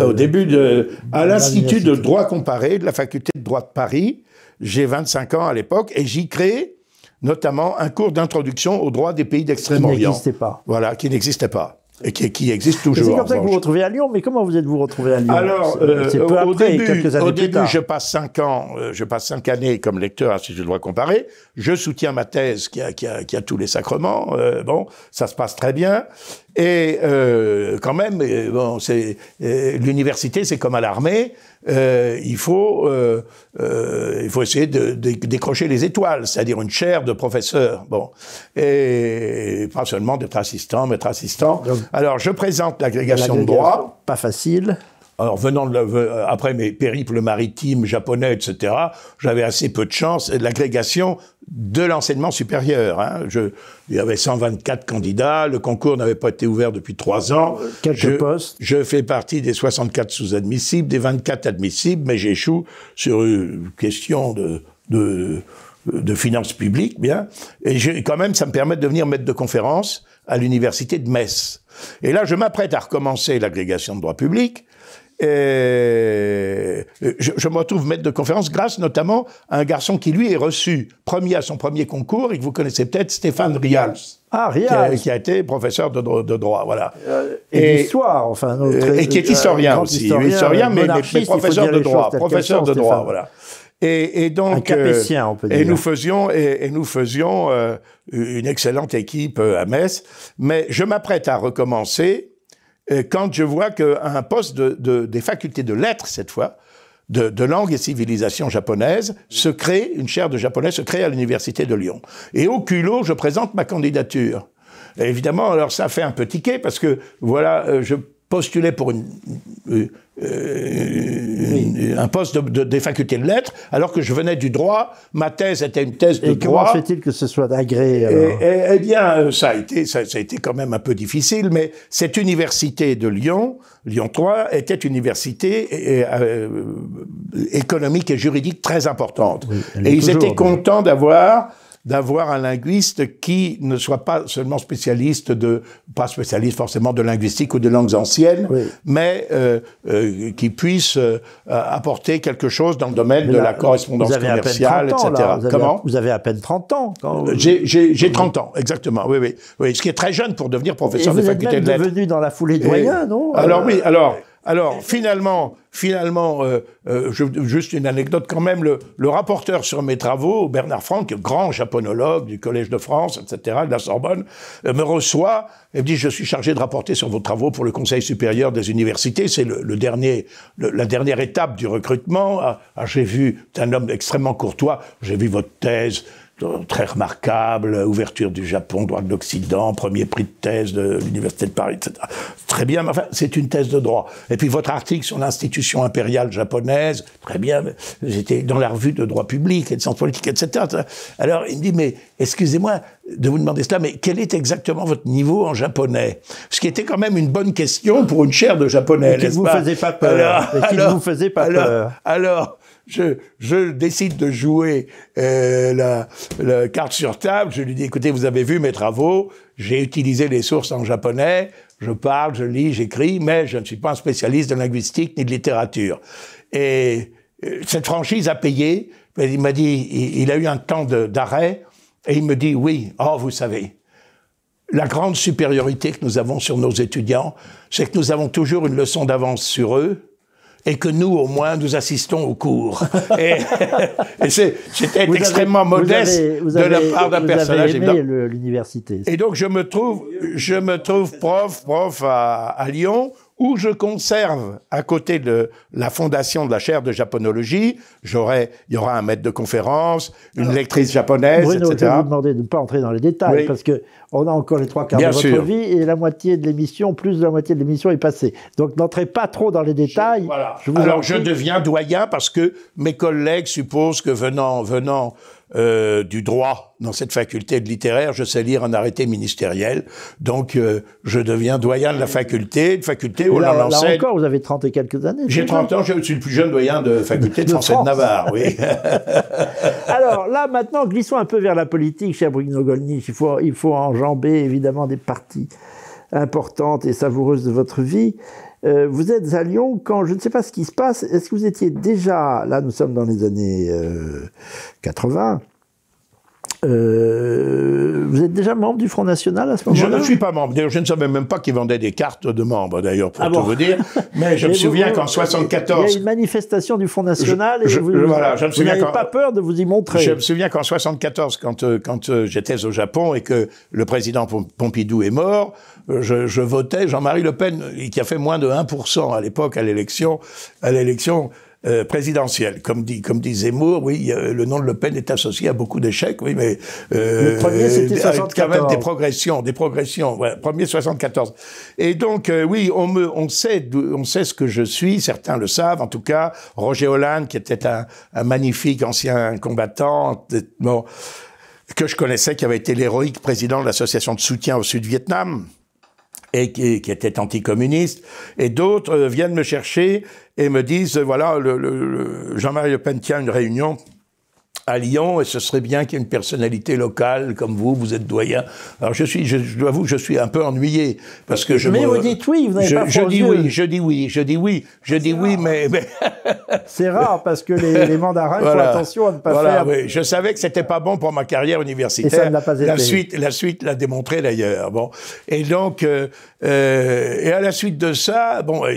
[SPEAKER 2] au début de, à l'Institut de droit comparé de la faculté de droit de Paris. J'ai 25 ans à l'époque et j'y crée notamment un cours d'introduction au droit des pays d'Extrême-Orient. n'existait
[SPEAKER 1] pas. Voilà, qui
[SPEAKER 2] n'existait pas. Et qui, existe toujours. C'est comme ça que vous
[SPEAKER 1] vous retrouvez à Lyon, mais comment vous êtes-vous retrouvé à Lyon Alors, euh, peu au après, début, quelques années au début, je
[SPEAKER 2] passe cinq ans, euh, je passe cinq années comme lecteur si je dois comparer, Je soutiens ma thèse qui a, qui a, qui a tous les sacrements. Euh, bon, ça se passe très bien. Et euh, quand même, bon, c'est l'université, c'est comme à l'armée. Euh, il, faut, euh, euh, il faut essayer de, décrocher les étoiles, c'est-à-dire une chaire de professeur. Et pas seulement d'être assistant, mais assistant. Alors, je présente l'agrégation de droit. Pas facile. Alors, venant de euh, après mes périples maritimes japonais, etc., j'avais assez peu de chance. Euh, de L'agrégation de l'enseignement supérieur. Hein. Je, il y avait 124 candidats, le concours n'avait pas été ouvert depuis trois ans. Euh, quelques je, postes. Je fais partie des 64 sous-admissibles, des 24 admissibles, mais j'échoue sur une question de, de, de finances publiques, bien. Et quand même, ça me permet de devenir maître de conférence à l'université de Metz. Et là, je m'apprête à recommencer l'agrégation de droit public, et euh, je, me retrouve maître de conférence grâce notamment à un garçon qui, lui, est reçu premier à son premier concours et que vous connaissez peut-être, Stéphane Rials. Ah, Rials. Qui, a, été professeur de,
[SPEAKER 1] droit, voilà. Euh,
[SPEAKER 2] et, d'histoire,
[SPEAKER 1] enfin. et qui est euh, historien aussi. Historien, mais, professeur de droit. Professeur de droit, voilà.
[SPEAKER 2] Et, donc, un capétien, on peut dire. Et nous faisions, et, nous faisions une excellente équipe à Metz. Mais je m'apprête à recommencer quand je vois qu'un poste de, des facultés de lettres, cette fois, de, de, langue et civilisation japonaise, se crée, une chaire de japonais se crée à l'Université de Lyon. Et au culot, je présente ma candidature. évidemment, alors ça fait un peu tiquer parce que voilà, euh, je postuler pour une, euh, euh, un poste de, des facultés de lettres, alors que je venais du droit, ma thèse était une thèse de droit. Et comment
[SPEAKER 1] fait-il que ce soit agréé
[SPEAKER 2] Eh bien, euh, ça a, été, ça, a été quand même un peu difficile, mais cette université de Lyon, Lyon 3, était une université économique et juridique très importante. et ils étaient contents d'avoir d'avoir un linguiste qui ne soit pas seulement spécialiste de, pas spécialiste forcément de linguistique ou de langues anciennes, mais euh, euh, qui puisse euh, apporter quelque chose dans le domaine de la correspondance commerciale, etc. Comment Vous
[SPEAKER 1] avez à peine 30 ans. J'ai 30
[SPEAKER 2] ans, exactement. Oui, oui, oui, Ce qui est très jeune pour devenir professeur des facultés de lettres. Vous êtes
[SPEAKER 1] devenu dans la foulée moyens, non Alors oui,
[SPEAKER 2] alors. Alors finalement, finalement, euh, euh, juste une anecdote quand même. Le, rapporteur sur mes travaux, Bernard Franck, grand japonologue du Collège de France, etc., de la Sorbonne, euh, me reçoit et me dit je suis chargé de rapporter sur vos travaux pour le Conseil supérieur des universités. C'est le, dernier, la dernière étape du recrutement. Ah, ah, j'ai vu un homme extrêmement courtois. J'ai vu votre thèse. Euh, très remarquable, ouverture du Japon, droit de l'Occident, premier prix de thèse de l'Université de Paris, etc. Très bien, mais enfin, c'est une thèse de droit. Et puis votre article sur l'institution impériale japonaise, très bien, j'étais dans la revue de droit public et de sciences politiques, etc. Alors il me dit, mais excusez-moi de vous demander cela, mais quel est exactement votre niveau en japonais Ce qui était quand même une bonne question pour une chaire de japonais. qui ne vous faisait pas peur. peur. Alors, je, décide de jouer euh, la, carte sur table, je lui dis, écoutez, vous avez vu mes travaux, j'ai utilisé les sources en japonais, je parle, je lis, j'écris, mais je ne suis pas un spécialiste de linguistique ni de littérature. Et euh, cette franchise a payé, il m'a dit, il, il, a eu un temps d'arrêt, et il me dit, oui, oh, vous savez, la grande supériorité que nous avons sur nos étudiants, c'est que nous avons toujours une leçon d'avance sur eux, et que nous, au moins, nous assistons au cours. et, et c'était extrêmement modeste de la part d'un personnage. Avez
[SPEAKER 1] l'université. Et donc, je me trouve, je me trouve
[SPEAKER 2] prof, prof à Lyon, où je conserve, à côté de la fondation de la chaire de japonologie, j'aurai, il y aura un maître de conférence, une lectrice japonaise, Bruno, etc. Je vais vous
[SPEAKER 1] demander de ne pas entrer dans les détails, parce que on a encore les trois quarts de votre vie, et la moitié de l'émission, plus de la moitié de l'émission est passée. Donc n'entrez pas trop dans les détails. voilà. je vous Alors je deviens
[SPEAKER 2] doyen, parce que mes collègues supposent que venant, venant euh, du droit dans cette faculté de littéraire, je sais lire un arrêté ministériel, donc euh, je deviens doyen de la faculté, une faculté où l'on Là encore,
[SPEAKER 1] vous avez 30 et quelques années. J'ai 30 ans,
[SPEAKER 2] je suis le plus jeune doyen de faculté de, français de Navarre, oui.
[SPEAKER 1] Alors là, maintenant, glissons un peu vers la politique, cher Bruno Golnisch. Il faut, il faut enjamber évidemment des parties importantes et savoureuses de votre vie. Euh, vous êtes à Lyon quand je ne sais pas ce qui se passe. Est-ce que vous étiez déjà, là nous sommes dans les années 80, euh, euh, vous êtes déjà membre du Front National à ce moment-là Je ne
[SPEAKER 2] suis pas membre. D'ailleurs, je ne savais même pas qu'ils vendaient des cartes de membres, d'ailleurs, pour ah tout vous dire. Mais je me souviens qu'en 74... Il y a une
[SPEAKER 1] manifestation du Front National je, et je, vous, voilà, pas peur de vous y montrer. Je me
[SPEAKER 2] souviens qu'en 74, quand, euh, quand euh, j'étais au Japon et que le président Pompidou est mort, je, votais Jean-Marie Le Pen, qui a fait moins de 1% à l'époque, à l'élection, à l'élection euh, présidentielle. Comme dit, comme dit Zemmour, oui, le nom de Le Pen est associé à beaucoup d'échecs, oui, mais euh, le premier c'était quand même des progressions, des progressions. Ouais, premier 74. Et donc euh, oui, on me, on sait, on sait ce que je suis. Certains le savent, en tout cas. Roger Hollande, qui était un, un magnifique ancien combattant, que je connaissais, qui avait été l'héroïque président de l'association de soutien au Sud-Vietnam et qui, était anticommuniste, et d'autres euh, viennent me chercher et me disent, voilà, Jean-Marie Le Pen tient une réunion à Lyon et ce serait bien qu'il y ait une personnalité locale comme vous, vous êtes doyen. Alors je suis, je, je dois vous, je suis un peu ennuyé parce que je. Mais vous dites
[SPEAKER 1] oui, vous n'avez je, pas je dis oui,
[SPEAKER 2] je dis oui, je dis oui, je dis oui, mais,
[SPEAKER 1] c'est rare parce que les, mandarins font attention à ne pas voilà, faire. Oui.
[SPEAKER 2] Je savais que c'était pas bon pour ma carrière universitaire. Et ça ne l'a pas été. La suite, la suite l'a démontré d'ailleurs. Bon, et donc euh, euh, et à la suite de ça, bon, euh,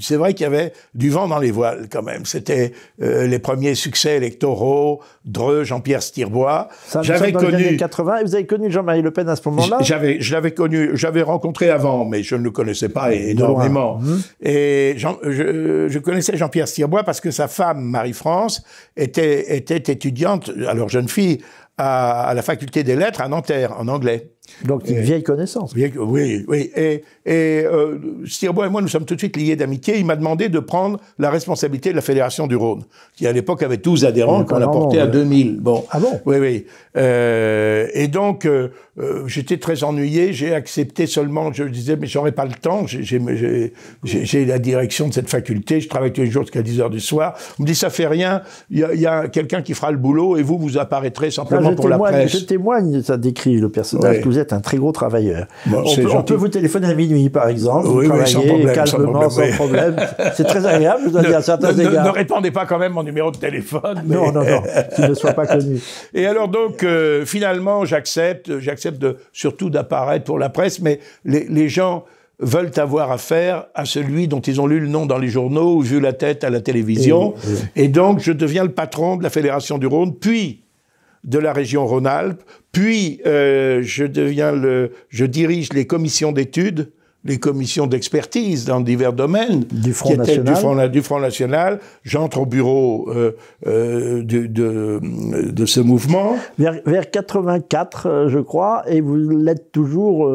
[SPEAKER 2] c'est vrai qu'il y avait du vent dans les voiles quand même. C'était euh, les premiers succès électoraux, Dreux, Jean-Pierre Stirbois. J'avais connu. Les années
[SPEAKER 1] 80. Et vous avez connu Jean-Marie Le Pen à ce moment-là
[SPEAKER 2] J'avais, je l'avais connu, j'avais rencontré avant, mais je ne le connaissais pas énormément. Mmh. Et je, connaissais Jean-Pierre Stirbois parce que sa femme, Marie-France, était, était étudiante, alors jeune fille, à, à la faculté des lettres à Nanterre, en anglais. Donc une vieille connaissance. oui, oui. Et, et euh, et moi, nous sommes tout de suite liés d'amitié. Il m'a demandé de prendre la responsabilité de la Fédération du Rhône, qui à l'époque avait 12 adhérents, qu'on a porté à 2000. Hein. Bon. Ah bon Oui, oui. Euh, et donc, euh, j'étais très ennuyé. J'ai accepté seulement, je disais, mais j'aurais pas le temps. J'ai la direction de cette faculté. Je travaille tous les jours jusqu'à 10 heures du soir. On me dit, ça fait rien. Il y a, quelqu'un qui fera le boulot et vous, vous apparaîtrez simplement pour la presse. Je
[SPEAKER 1] témoigne, ça décrit le personnage que vous un très gros travailleur. Bah, on, peut, vous téléphoner à minuit, par exemple. vous travaillez calmement, sans problème. C'est très agréable, je dois ne, dire, à certains égards. Ne,
[SPEAKER 2] répondez pas quand même mon numéro de téléphone. Non, non, non, qu'il ne soit pas connu. Et alors donc, euh, finalement, j'accepte, j'accepte surtout d'apparaître pour la presse, mais les, gens veulent avoir affaire à celui dont ils ont lu le nom dans les journaux ou vu la tête à la télévision. Et, eh et donc, je deviens le patron de la Fédération du Rhône, puis de la région Rhône-Alpes, puis euh, je deviens le, je dirige les commissions d'études, les commissions d'expertise dans divers domaines, du Front National. Du Front, National. J'entre au bureau euh, euh, de, ce mouvement.
[SPEAKER 1] Vers, vers 84, je crois, et vous l'êtes toujours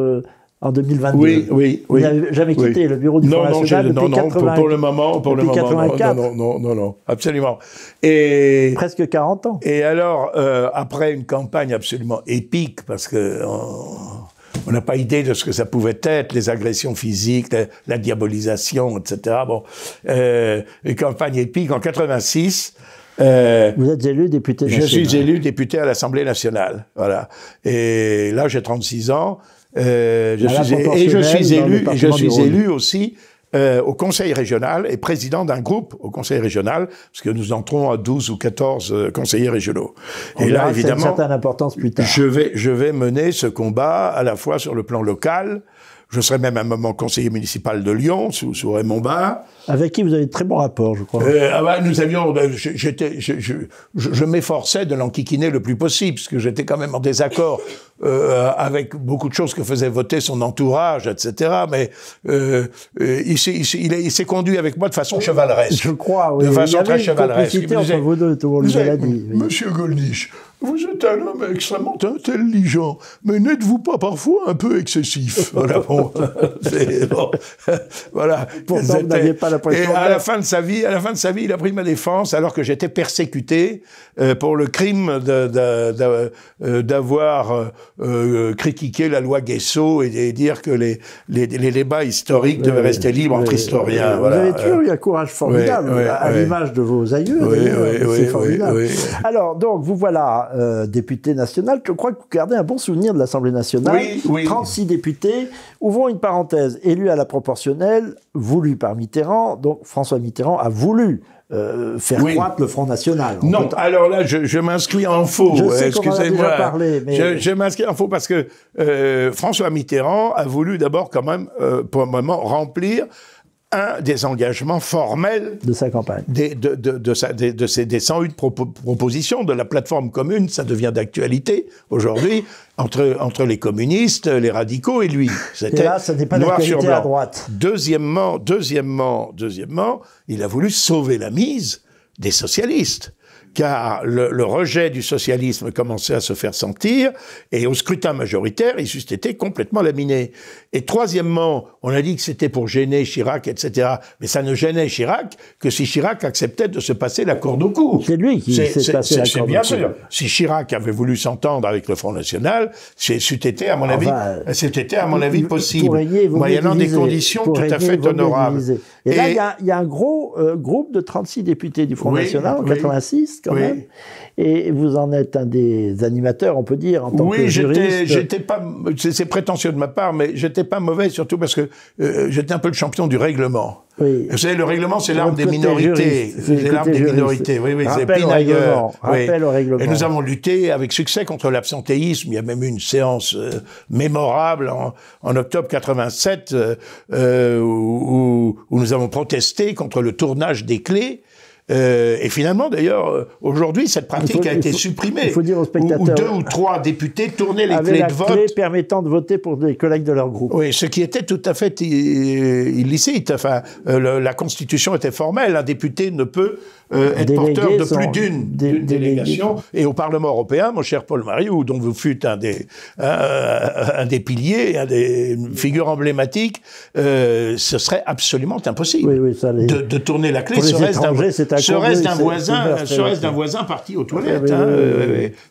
[SPEAKER 1] en 2022. Oui, oui, oui. Vous n'avez jamais quitté le bureau du Front National depuis non, pour, le moment, pour le moment, Non, non,
[SPEAKER 2] non, non, absolument. Et presque 40 ans. Et alors, euh, après une campagne absolument épique, parce que euh, on n'a pas idée de ce que ça pouvait être, les agressions physiques, la, diabolisation, etc. Bon, euh, une campagne épique en 86. Vous êtes élu député national. Je suis élu député à l'Assemblée nationale. Voilà. Et là, j'ai 36 ans. Euh, je suis, et je suis élu, je suis élu aussi euh, au conseil régional et président d'un groupe au conseil régional, parce que nous entrons à 12 ou 14 euh, conseillers régionaux. et là, évidemment, importance Je vais, je vais mener ce combat à la fois sur le plan local, je serai même un moment conseiller municipal de Lyon, sous, Raymond Bain. –
[SPEAKER 1] Avec qui vous avez de très bons rapports, je crois. Euh,
[SPEAKER 2] ah bah, nous avions, bah, je, je, je, je m'efforçais de l'enquiquiner le plus possible, parce que j'étais quand même en désaccord euh, avec beaucoup de choses que faisait voter son entourage, etc. Mais euh, il s'est conduit avec moi de façon chevaleresque. Je crois, oui. De façon il y avait très une chevaleresque.
[SPEAKER 1] vous deux, Monsieur Goldisch.
[SPEAKER 2] Vous êtes un homme extrêmement intelligent, mais n'êtes-vous pas parfois un peu excessif Voilà. voilà. vous pas la Et à la fin de sa vie, à la fin de sa vie, il a pris ma défense alors que j'étais persécuté euh, pour le crime euh, d'avoir euh, critiqué la loi Guesso et, dire que les, les, débats historiques devaient rester libres entre historiens. Vous avez toujours eu
[SPEAKER 1] un courage formidable, à, l'image de vos aïeux. c'est formidable. Alors donc vous voilà euh, député national. Je crois que vous gardez un bon souvenir de l'Assemblée nationale. Oui, oui. 36 députés. Ouvrons une parenthèse. Élu à la proportionnelle, voulu par Mitterrand. Donc François Mitterrand a voulu euh, faire croître le Front National. Non,
[SPEAKER 2] alors là, je, m'inscris en faux. Euh, excusez-moi. Je, m'inscris en faux parce que François Mitterrand a voulu d'abord quand même, pour un moment, remplir un des engagements formels de sa campagne, des, de, de, de, de propositions de la plateforme commune, ça devient d'actualité aujourd'hui, entre, les communistes, les radicaux et lui. et là, ça n'est pas noir sur droite. Deuxièmement, deuxièmement, deuxièmement, il a voulu sauver la mise des socialistes car le, rejet du socialisme commençait à se faire sentir, et au scrutin majoritaire, ils eussent été complètement laminés. Et troisièmement, on a dit que c'était pour gêner Chirac, etc. Mais ça ne gênait Chirac que si Chirac acceptait de se passer l'accord corde au cou. C'est lui qui s'est passé la bien sûr. Si Chirac avait voulu s'entendre avec le Front National, c'était à mon avis, c'était à mon avis possible, moyennant des conditions tout à fait honorables. Et, là,
[SPEAKER 1] il y a, un gros euh, groupe de 36 députés du Front National en 86, quand même. Et vous en êtes un des animateurs, on peut dire, en tant que juriste. Oui, j'étais pas...
[SPEAKER 2] C'est prétentieux de ma part, mais j'étais pas mauvais, surtout parce que euh, j'étais un peu le champion du règlement. Oui. Vous savez, le règlement, c'est l'arme des minorités. C'est l'arme des minorités. Oui, oui, c'est bien ailleurs, règlement. Et nous avons lutté avec succès contre l'absentéisme. Il y a même eu une séance euh, mémorable en, octobre 87 euh, euh, où, nous avons protesté contre le tournage des clés euh, et finalement, d'ailleurs, euh, aujourd'hui, cette pratique a été supprimée. Il faut
[SPEAKER 1] dire Où, deux ou
[SPEAKER 2] trois députés tournaient les clés de vote.
[SPEAKER 1] permettant de voter pour des collègues de leur groupe. Oui, ce qui était tout à
[SPEAKER 2] fait illicite. Enfin, euh, la Constitution était formelle. Un député ne peut euh, être porteur de plus d'une délégation. Et au Parlement européen, mon cher Paul Mariou, dont vous fûtes un des, un, des piliers, une des figures emblématiques, euh, ce serait absolument impossible de, tourner la clé. ce d'un voisin, serait d'un voisin parti aux toilettes hein.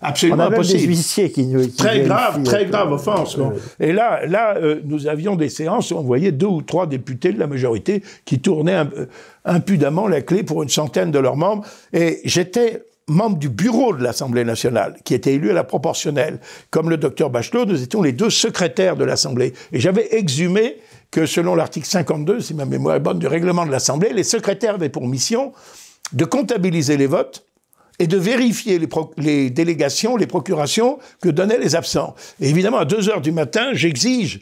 [SPEAKER 2] Absolument des huissiers
[SPEAKER 1] qui nous très grave, très grave
[SPEAKER 2] offense. Et là, là, euh, nous avions des séances où on voyait deux ou trois députés de la majorité qui tournaient un peu impudemment la clé pour une centaine de leurs membres. Et j'étais membre du bureau de l'Assemblée nationale, qui était élu à la proportionnelle. Comme le docteur Bachelot, nous étions les deux secrétaires de l'Assemblée. Et j'avais exhumé que selon l'article 52, si ma mémoire est bonne, du règlement de l'Assemblée, les secrétaires avaient pour mission de comptabiliser les votes et de vérifier les, délégations, les procurations que donnaient les absents. Et évidemment, à 2 heures du matin, j'exige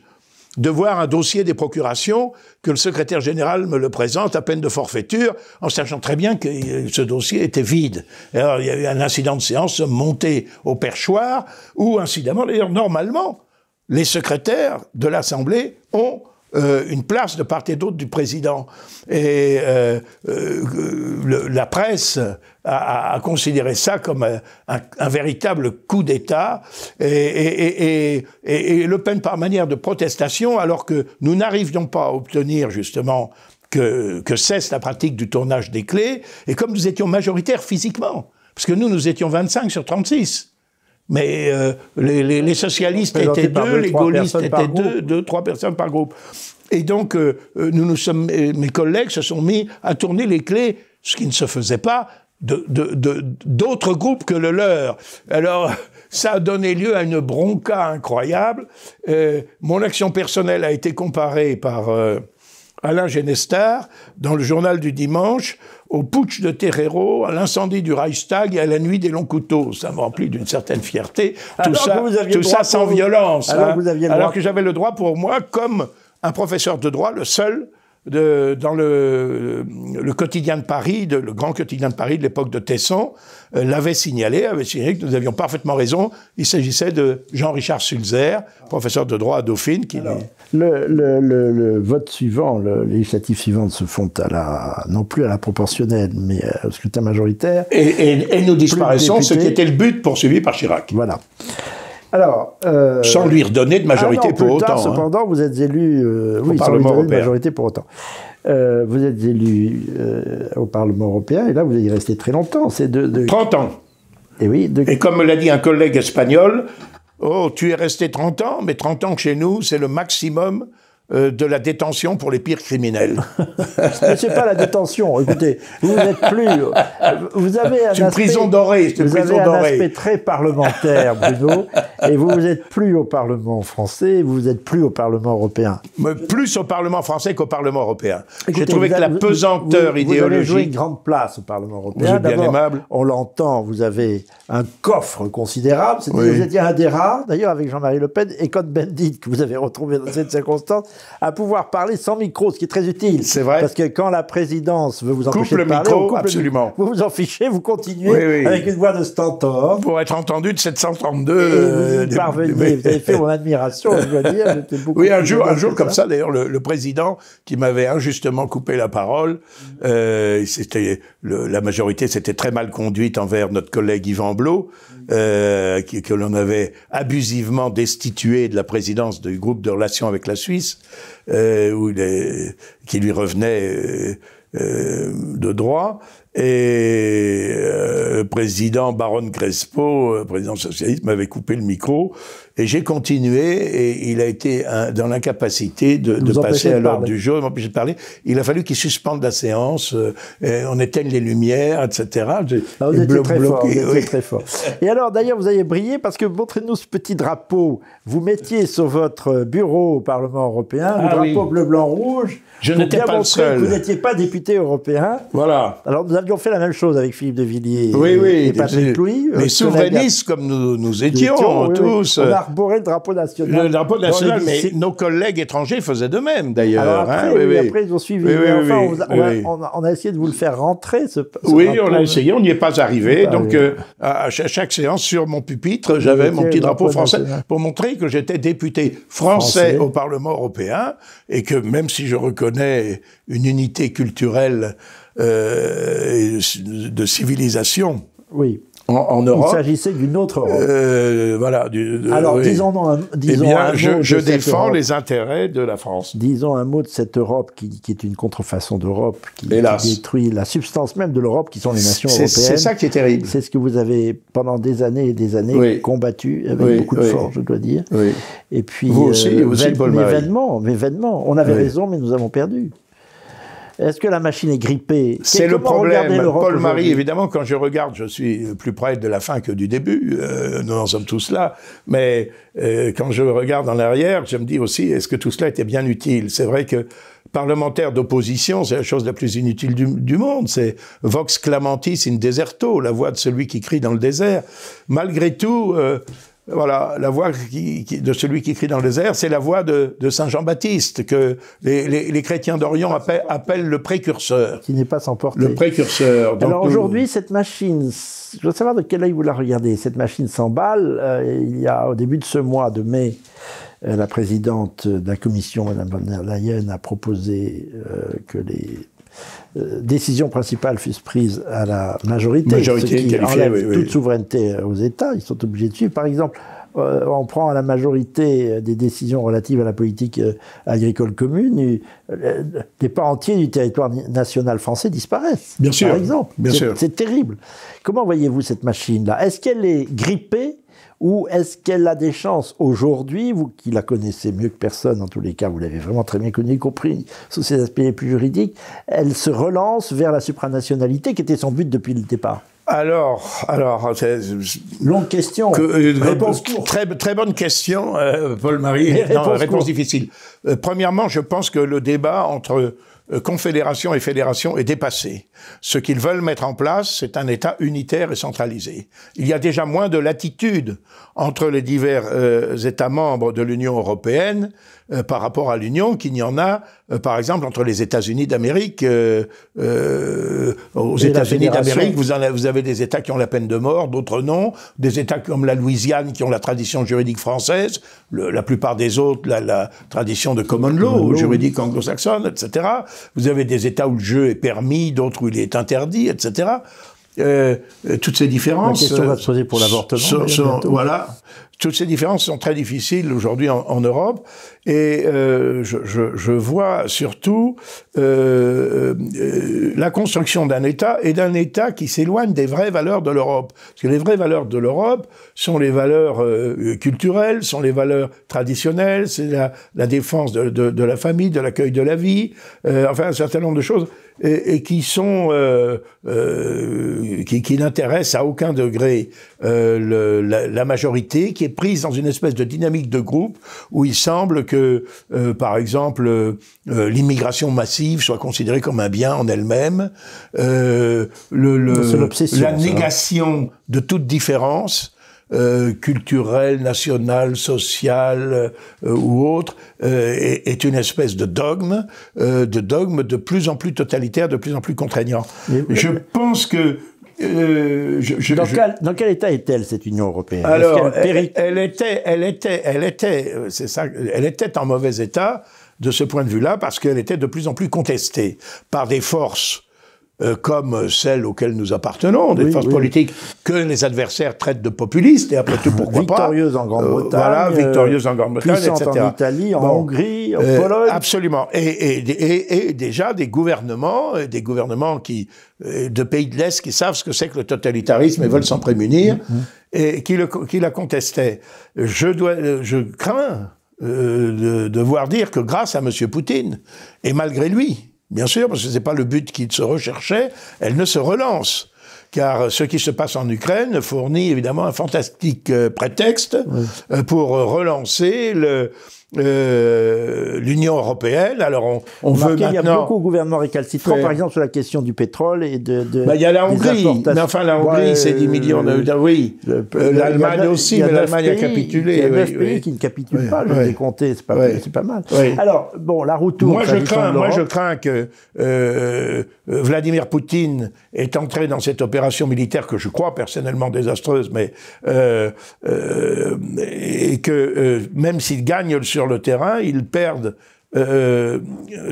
[SPEAKER 2] de voir un dossier des procurations, que le secrétaire général me le présente à peine de forfaiture, en sachant très bien que euh, ce dossier était vide. Alors, il y a eu un incident de séance monté au perchoir, où, incidemment, d'ailleurs, normalement, les secrétaires de l'Assemblée ont euh, une place de part et d'autre du président. Et euh, euh, la presse a, considéré ça comme un, véritable coup d'État et, et, et, et, Le peine par manière de protestation, alors que nous n'arrivions pas à obtenir justement que, que cesse la pratique du tournage des clés, et comme nous étions majoritaires physiquement, parce que nous, nous étions 25 sur 36. Mais euh, les, socialistes étaient deux, les gaullistes étaient deux, deux, trois personnes par groupe. Et donc, euh, euh, nous nous sommes, mes collègues se sont mis à tourner les clés, ce qui ne se faisait pas, d'autres de, de, groupes que le leur. Alors, ça a donné lieu à une bronca incroyable. mon action personnelle a été comparée par Alain Genestard dans le journal du dimanche au putsch de Terrero, à l'incendie du Reichstag et à la nuit des longs couteaux. Ça m'a rempli d'une certaine fierté. Tout ça, tout ça sans violence. alors hein. que j'avais le droit pour moi, comme un professeur de droit, le seul dans le, le, quotidien de Paris, de, le grand quotidien de Paris de l'époque de Tesson, euh, l'avait signalé, avait signalé que nous avions parfaitement raison. Il s'agissait de Jean-Richard Sulzer, professeur de droit à Dauphine. Qui
[SPEAKER 1] le, vote suivant, le suivante se font à la, non plus à la proportionnelle, mais euh, au scrutin majoritaire.
[SPEAKER 2] Et, nous disparaissons, ce qui était le but poursuivi par Chirac. Voilà.
[SPEAKER 1] Alors, euh, sans lui redonner de majorité ah pour autant. Hein. Cependant, vous êtes élu euh, oui, sans majorité pour autant. Euh, vous êtes élu euh, au Parlement européen et là, vous y restez très longtemps. C'est de, de, 30 ans. Et oui. Et comme
[SPEAKER 2] me l'a dit un collègue espagnol, oh, tu es resté 30 ans, mais 30 ans chez nous, c'est le maximum euh, de la détention pour les pires criminels. Mais n'est pas la
[SPEAKER 1] détention. Écoutez, vous n'êtes plus.
[SPEAKER 2] Vous avez une prison dorée. vous avez un aspect
[SPEAKER 1] très parlementaire, Bruno, et vous n'êtes plus au Parlement français. Vous n'êtes plus au Parlement européen.
[SPEAKER 2] plus au Parlement français qu'au Parlement européen. J'ai trouvé que la pesanteur idéologique. Vous avez une
[SPEAKER 1] grande place au Parlement européen. bien aimable. On l'entend. Vous avez un coffre considérable. c'est Vous étiez un des rares, d'ailleurs, avec Jean-Marie Le Pen et Cohn-Bendit que vous avez retrouvé dans cette circonstance à pouvoir parler sans micro, ce qui est très utile. C'est vrai. Parce que quand la présidence veut vous empêcher de parler, absolument. vous vous en fichez, vous continuez avec une voix de stentor. Pour être entendu de 732. vous euh, parvenez. Vous avez fait mon admiration, je dois dire. Oui, un jour, un jour comme
[SPEAKER 2] ça, d'ailleurs, le, président qui m'avait injustement coupé la parole, c'était mm. euh, la majorité s'était très mal conduite envers notre collègue Yvan Blot, mm. euh, que l'on avait abusivement destitué de la présidence du groupe de relations avec la Suisse. Euh, où qui lui revenait euh, euh, de droit, et le président Baron Crespo, président socialiste, m'avait coupé le micro et j'ai continué et il a été dans l'incapacité de, passer à l'ordre du jour, il m'empêchait de parler. Il a fallu qu'il suspende la séance, euh, on éteigne les lumières, etc. Ah, vous, très fort, vous très fort.
[SPEAKER 1] Et alors d'ailleurs, vous avez brillé parce que montrez-nous ce petit drapeau. Vous mettiez sur votre bureau au Parlement européen le ah drapeau bleu, blanc, rouge. Je n'étais pas seul. Vous n'étiez pas député européen. Voilà. Alors nous avions fait la même chose avec Philippe de Villiers oui, et, oui, et Patrick Louis. Euh, Mais souverainistes comme nous, étions, tous. Euh, arborer le drapeau national. Le drapeau national, mais
[SPEAKER 2] nos collègues étrangers faisaient de même, d'ailleurs. Après, hein. oui, après, ils ont suivi. enfin,
[SPEAKER 1] on, a, essayé de vous le faire rentrer, ce, Oui, on a essayé,
[SPEAKER 2] on n'y est pas arrivé. Bah donc, euh, à chaque séance, sur mon pupitre, j'avais mon petit drapeau, français pour montrer que j'étais député français, au Parlement européen et que même si je reconnais une unité culturelle euh, de civilisation, oui en, Europe. Il s'agissait d'une autre Europe. Euh, voilà. Alors, disons, un, eh disons un je, mot je défends les
[SPEAKER 1] intérêts de la France. Disons un mot de cette Europe qui, qui est une contrefaçon d'Europe, qui, détruit la substance même de l'Europe, qui sont les nations européennes. C'est ça qui est terrible. C'est ce que vous avez, pendant des années et des années, combattu avec beaucoup de force, je dois dire. Et puis, vous aussi, euh, aussi Paul mais, vainement, On avait raison, mais nous avons perdu. Est-ce que la machine est grippée C'est le problème. Paul-Marie,
[SPEAKER 2] évidemment, quand je regarde, je suis plus près de la fin que du début. Euh, nous en sommes tous là. Mais euh, quand je regarde en arrière, je me dis aussi, est-ce que tout cela était bien utile C'est vrai que parlementaire d'opposition, c'est la chose la plus inutile du, monde. C'est vox clamantis in deserto, la voix de celui qui crie dans le désert. Malgré tout, euh, voilà, la voix de celui qui crie dans les airs, c'est la voix de, Saint Jean-Baptiste, que les, chrétiens d'Orient appellent, le précurseur.
[SPEAKER 1] Qui n'est pas sans portée. – Le précurseur. Alors aujourd'hui, cette machine, je veux savoir de quel œil vous la regardez. Cette machine s'emballe. Euh, il y a, au début de ce mois de mai, euh, la présidente de la commission, Mme van der Leyen, a proposé euh, que les euh, décision principale fût prise à la majorité, majorité ce qui enlève toute souveraineté aux États, ils sont obligés de suivre. Par exemple, euh, on prend à la majorité euh, des décisions relatives à la politique agricole commune, les des pans entiers du territoire national français disparaissent. Bien sûr. Par exemple. Bien sûr. C'est terrible. Comment voyez-vous cette machine-là Est-ce qu'elle est grippée ou est-ce qu'elle a des chances aujourd'hui, vous qui la connaissez mieux que personne, en tous les cas, vous l'avez vraiment très bien connue, y compris sous ses aspects les plus juridiques, elle se relance vers la supranationalité qui était son but depuis le départ
[SPEAKER 2] alors, alors, longue question. Euh, réponse Très, très bonne question, euh, Paul-Marie. réponse difficile. Euh, premièrement, je pense que le débat entre euh, confédération et fédération est dépassée. Ce qu'ils veulent mettre en place, c'est un État unitaire et centralisé. Il y a déjà moins de latitude entre les divers euh, États membres de l'Union européenne euh, par rapport à l'Union qu'il n'y en a, euh, par exemple, entre les États-Unis d'Amérique. Euh, aux États-Unis d'Amérique, vous, avez, vous avez des États qui ont la peine de mort, d'autres non. Des États comme la Louisiane qui ont la tradition juridique française, la plupart des autres, la, tradition de common law, juridique anglo-saxonne, etc. Vous avez des États où le jeu est permis, d'autres où il est interdit, etc. toutes ces différences. La question va se pour l'avortement. voilà, toutes ces différences sont très difficiles aujourd'hui en, Europe. Et euh, je, je, je, vois surtout euh, euh, la construction d'un État et d'un État qui s'éloigne des vraies valeurs de l'Europe. Parce que les vraies valeurs de l'Europe sont les valeurs euh, culturelles, sont les valeurs traditionnelles, c'est la, défense de, la famille, de l'accueil de la vie, enfin un certain nombre de choses, et, qui sont qui, qui n'intéressent à aucun degré la, la majorité, qui est prise dans une espèce de dynamique de groupe où il semble que que, euh, par exemple, euh, euh, l'immigration massive soit considérée comme un bien en elle-même, le, la hein. négation de toute différence culturelle, nationale, sociale ou autre, est, une espèce de dogme, de dogme de plus en plus totalitaire, de plus en plus contraignant.
[SPEAKER 1] Je pense que euh, je, dans, Quel, état est-elle cette Union européenne Alors, elle,
[SPEAKER 2] était, elle était, elle était, euh, c'est ça, elle était en mauvais état de ce point de vue-là parce qu'elle était de plus en plus contestée par des forces euh, comme celle auxquelles nous appartenons, des forces politiques que les adversaires traitent de populistes, et après tout, pourquoi pas Victorieuse euh, euh, en
[SPEAKER 1] Grande-Bretagne. voilà, victorieuse en Grande-Bretagne, etc. en Italie, en Hongrie, en Pologne.
[SPEAKER 2] Absolument. Et, déjà, des gouvernements, des gouvernements qui, de pays de l'Est qui savent ce que c'est que le totalitarisme et veulent s'en prémunir, mm-hmm. et qui, le, qui la contestaient. Je, dois, je crains de voir dire que grâce à M. Poutine, et malgré lui, Bien sûr, parce que ce n'est pas le but qu'il se recherchait. elle ne se relance. Car euh, ce qui se passe en Ukraine fournit évidemment un fantastique euh, prétexte euh, pour relancer le, euh, l'Union européenne. Alors
[SPEAKER 1] on, veut maintenant. Il y a beaucoup de gouvernements récalcitrants, par exemple sur la question du pétrole et de. de bah, il y a la Hongrie. enfin, la Hongrie, c'est 10 millions. De,
[SPEAKER 2] euh, oui. Euh, L'Allemagne aussi, mais l'Allemagne a capitulé. Il y a 9 pays qui ne capitulent pas. Je les
[SPEAKER 1] ai c'est pas, mal. Alors bon, la retour. Moi, je crains, moi, je
[SPEAKER 2] crains que Vladimir Poutine est entré dans cette opération militaire que je crois personnellement désastreuse, mais et que même s'il gagne le sur le terrain, ils perdent euh, euh,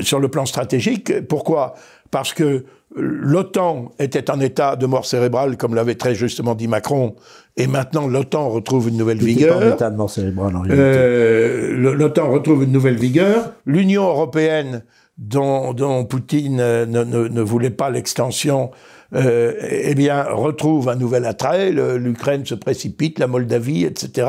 [SPEAKER 2] sur le plan stratégique. Pourquoi Parce que l'OTAN était en état de mort cérébrale, comme l'avait très justement dit Macron, et maintenant l'OTAN retrouve une nouvelle vigueur. Euh, L'OTAN retrouve une nouvelle vigueur. L'Union européenne dont, Poutine ne, voulait pas l'extension, euh, eh bien, retrouve un nouvel attrait, l'Ukraine se précipite, la Moldavie, etc.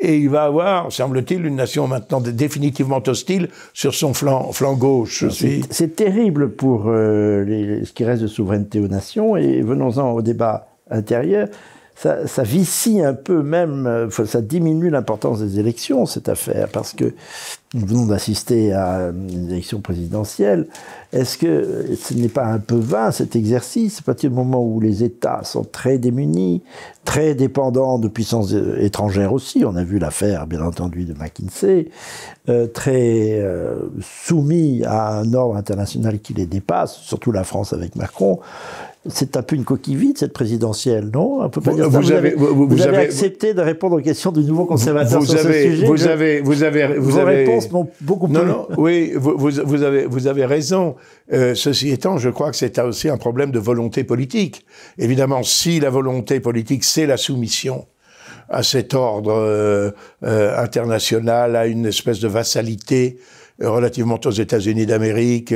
[SPEAKER 2] Et il va avoir, semble-t-il, une nation maintenant définitivement hostile sur son flanc,
[SPEAKER 1] gauche. C'est terrible pour euh, ce qui reste de souveraineté aux nations, et venons-en au débat intérieur ça, ça, vicie un peu même, euh, ça diminue l'importance des élections, cette affaire, parce que nous venons d'assister à euh, une élection présidentielle. Est-ce que euh, ce n'est pas un peu vain cet exercice À partir du moment où les États sont très démunis, très dépendants de puissances étrangères aussi, on a vu l'affaire bien entendu de McKinsey, très soumis à un ordre international qui les dépasse, surtout la France avec Macron, c'est un peu une coquille vide, cette présidentielle, non On peut pas vous, avez, accepté de répondre aux questions du nouveau conservateur sur ce sujet. Vous avez, vous avez, vous vos réponses m'ont beaucoup plu. Non, non, oui, vous,
[SPEAKER 2] avez, vous avez raison. Euh, ceci étant, je crois que c'est aussi un problème de volonté politique. Évidemment, si la volonté politique, c'est la soumission à cet ordre euh, euh, international, à une espèce de vassalité relativement aux États-Unis d'Amérique,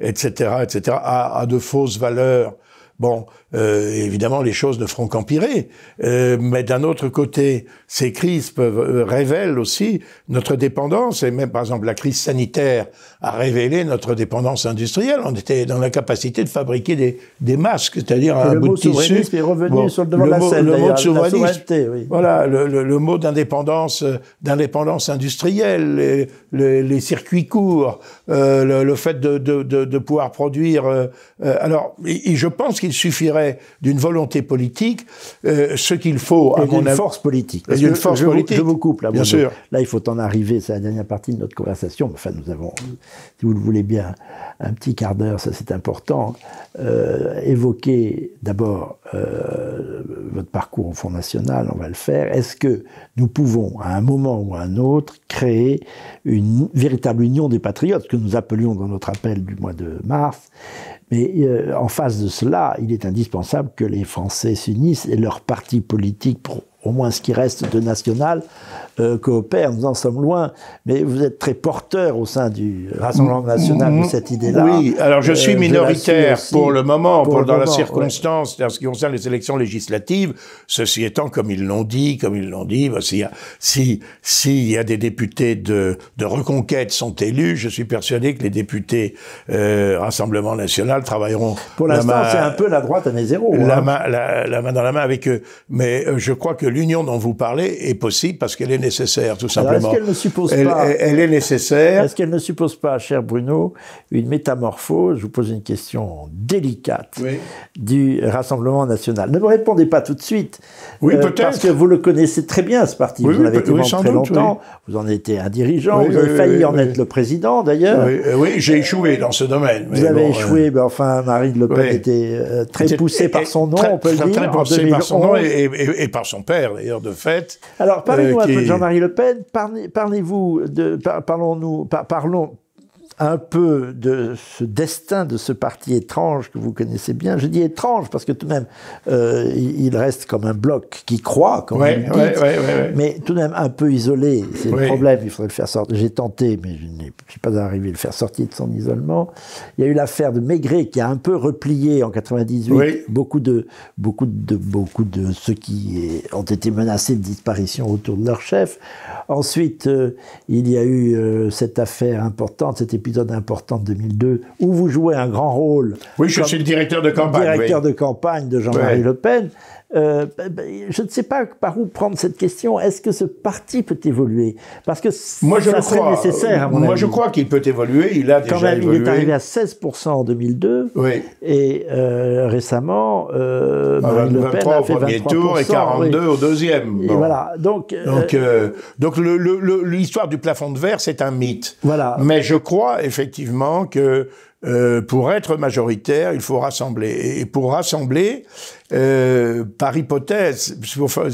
[SPEAKER 2] etc., etc., à, à, de fausses valeurs Bon, euh, évidemment, les choses ne feront qu'empirer. Euh, mais d'un autre côté, ces crises peuvent, euh, révèlent aussi notre dépendance, et même par exemple la crise sanitaire a révélé notre dépendance industrielle. On était dans la capacité de fabriquer des, masques, c'est-à-dire un bout de tissu. Est revenu sur le devant de la scène, le mot de souveraineté, Voilà, le, mot d'indépendance, d'indépendance industrielle, les, circuits courts, le, fait de, pouvoir produire. alors, je pense qu'il suffirait d'une volonté politique euh, ce qu'il faut à mon avis. force politique. Et une force politique. je vous coupe là. Bien sûr.
[SPEAKER 1] Là, il faut en arriver. C'est la dernière partie de notre conversation. Enfin, nous avons, si vous le voulez bien, un petit quart d'heure. Ça, c'est important. Euh, évoquer d'abord euh, votre parcours au Front National. On va le faire. Est-ce que nous pouvons, à un moment ou à un autre, créer une véritable union des patriotes que nous appelions dans notre appel du mois de mars? Mais euh, en face de cela, il est indispensable que les Français s'unissent et leur parti politique pro au moins ce qui reste de national, euh, coopère. Nous en sommes loin, mais vous êtes très porteur au sein du Rassemblement mm-hmm. national de mm-hmm. cette idée-là. Oui, alors je euh, suis minoritaire pour le moment, dans la circonstance,
[SPEAKER 2] en ce qui concerne les élections législatives. Ceci étant, comme ils l'ont dit, comme ils l'ont dit, bah, s'il y, si, y a des députés de, de reconquête sont élus, je suis persuadé que les
[SPEAKER 1] députés
[SPEAKER 2] euh, Rassemblement national travailleront. Pour l'instant, c'est un
[SPEAKER 1] peu la droite à mes La, hein.
[SPEAKER 2] main, la main dans la main avec eux. Mais euh, je crois que l'union dont vous parlez est possible parce qu'elle est nécessaire, tout simplement. Est-ce qu'elle ne suppose elle, pas
[SPEAKER 1] est nécessaire. Est-ce qu'elle ne suppose pas, cher Bruno, une métamorphose Je vous pose une question délicate du Rassemblement national. Ne me répondez pas tout de suite. Oui, euh, Parce que vous le connaissez très bien, ce parti. vous l'avez été très longtemps. Vous en étiez un dirigeant. vous avez failli en être le président, d'ailleurs. Euh, oui, j'ai échoué dans ce domaine. vous avez échoué, euh, mais enfin, Marine Le Pen était très poussée par son nom, on peut le dire. poussée par son nom et
[SPEAKER 2] par son père d'ailleurs, de fait. Alors, parlez-nous euh, peu de Jean-Marie
[SPEAKER 1] Le Pen. Parlez-vous de, parlons-nous, par, parlons, un peu de ce destin de ce parti étrange que vous connaissez bien. Je dis étrange parce que tout de même, euh, il reste comme un bloc qui croit, quand même mais tout de même un peu isolé. C'est le problème, il faudrait le faire sortir. J'ai tenté, mais je n'ai pas arrivé à le faire sortir de son isolement. Il y a eu l'affaire de Maigret qui a un peu replié en 98 beaucoup, de, beaucoup, de, beaucoup de ceux qui ont été menacés de disparition autour de leur chef. Ensuite, euh, il y a eu euh, cette affaire importante, c'était épisode important de 2002 où vous jouez un grand rôle. Oui, je suis le directeur de campagne. Directeur de campagne de Jean-Marie Le Pen. Euh, bah, bah, je ne sais pas par où prendre cette question. Est-ce que ce parti peut évoluer Parce que moi, ça serait nécessaire, à mon Moi, je
[SPEAKER 2] crois qu'il peut évoluer. Il a Quand même, il est arrivé à
[SPEAKER 1] 16% en 2002. Oui. Et euh, récemment, euh, bah, Marie 23 Le Pen a fait au premier 23%, tour et 42 au deuxième. Et voilà.
[SPEAKER 2] Donc, donc, donc l'histoire du plafond de verre, c'est un mythe. Voilà. Mais je crois effectivement que euh, pour être majoritaire, il faut rassembler. Et pour rassembler, euh, par hypothèse,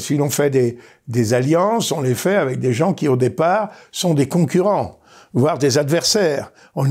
[SPEAKER 2] si l'on fait des, alliances, on les fait avec des gens qui au départ sont des concurrents voire des adversaires. On,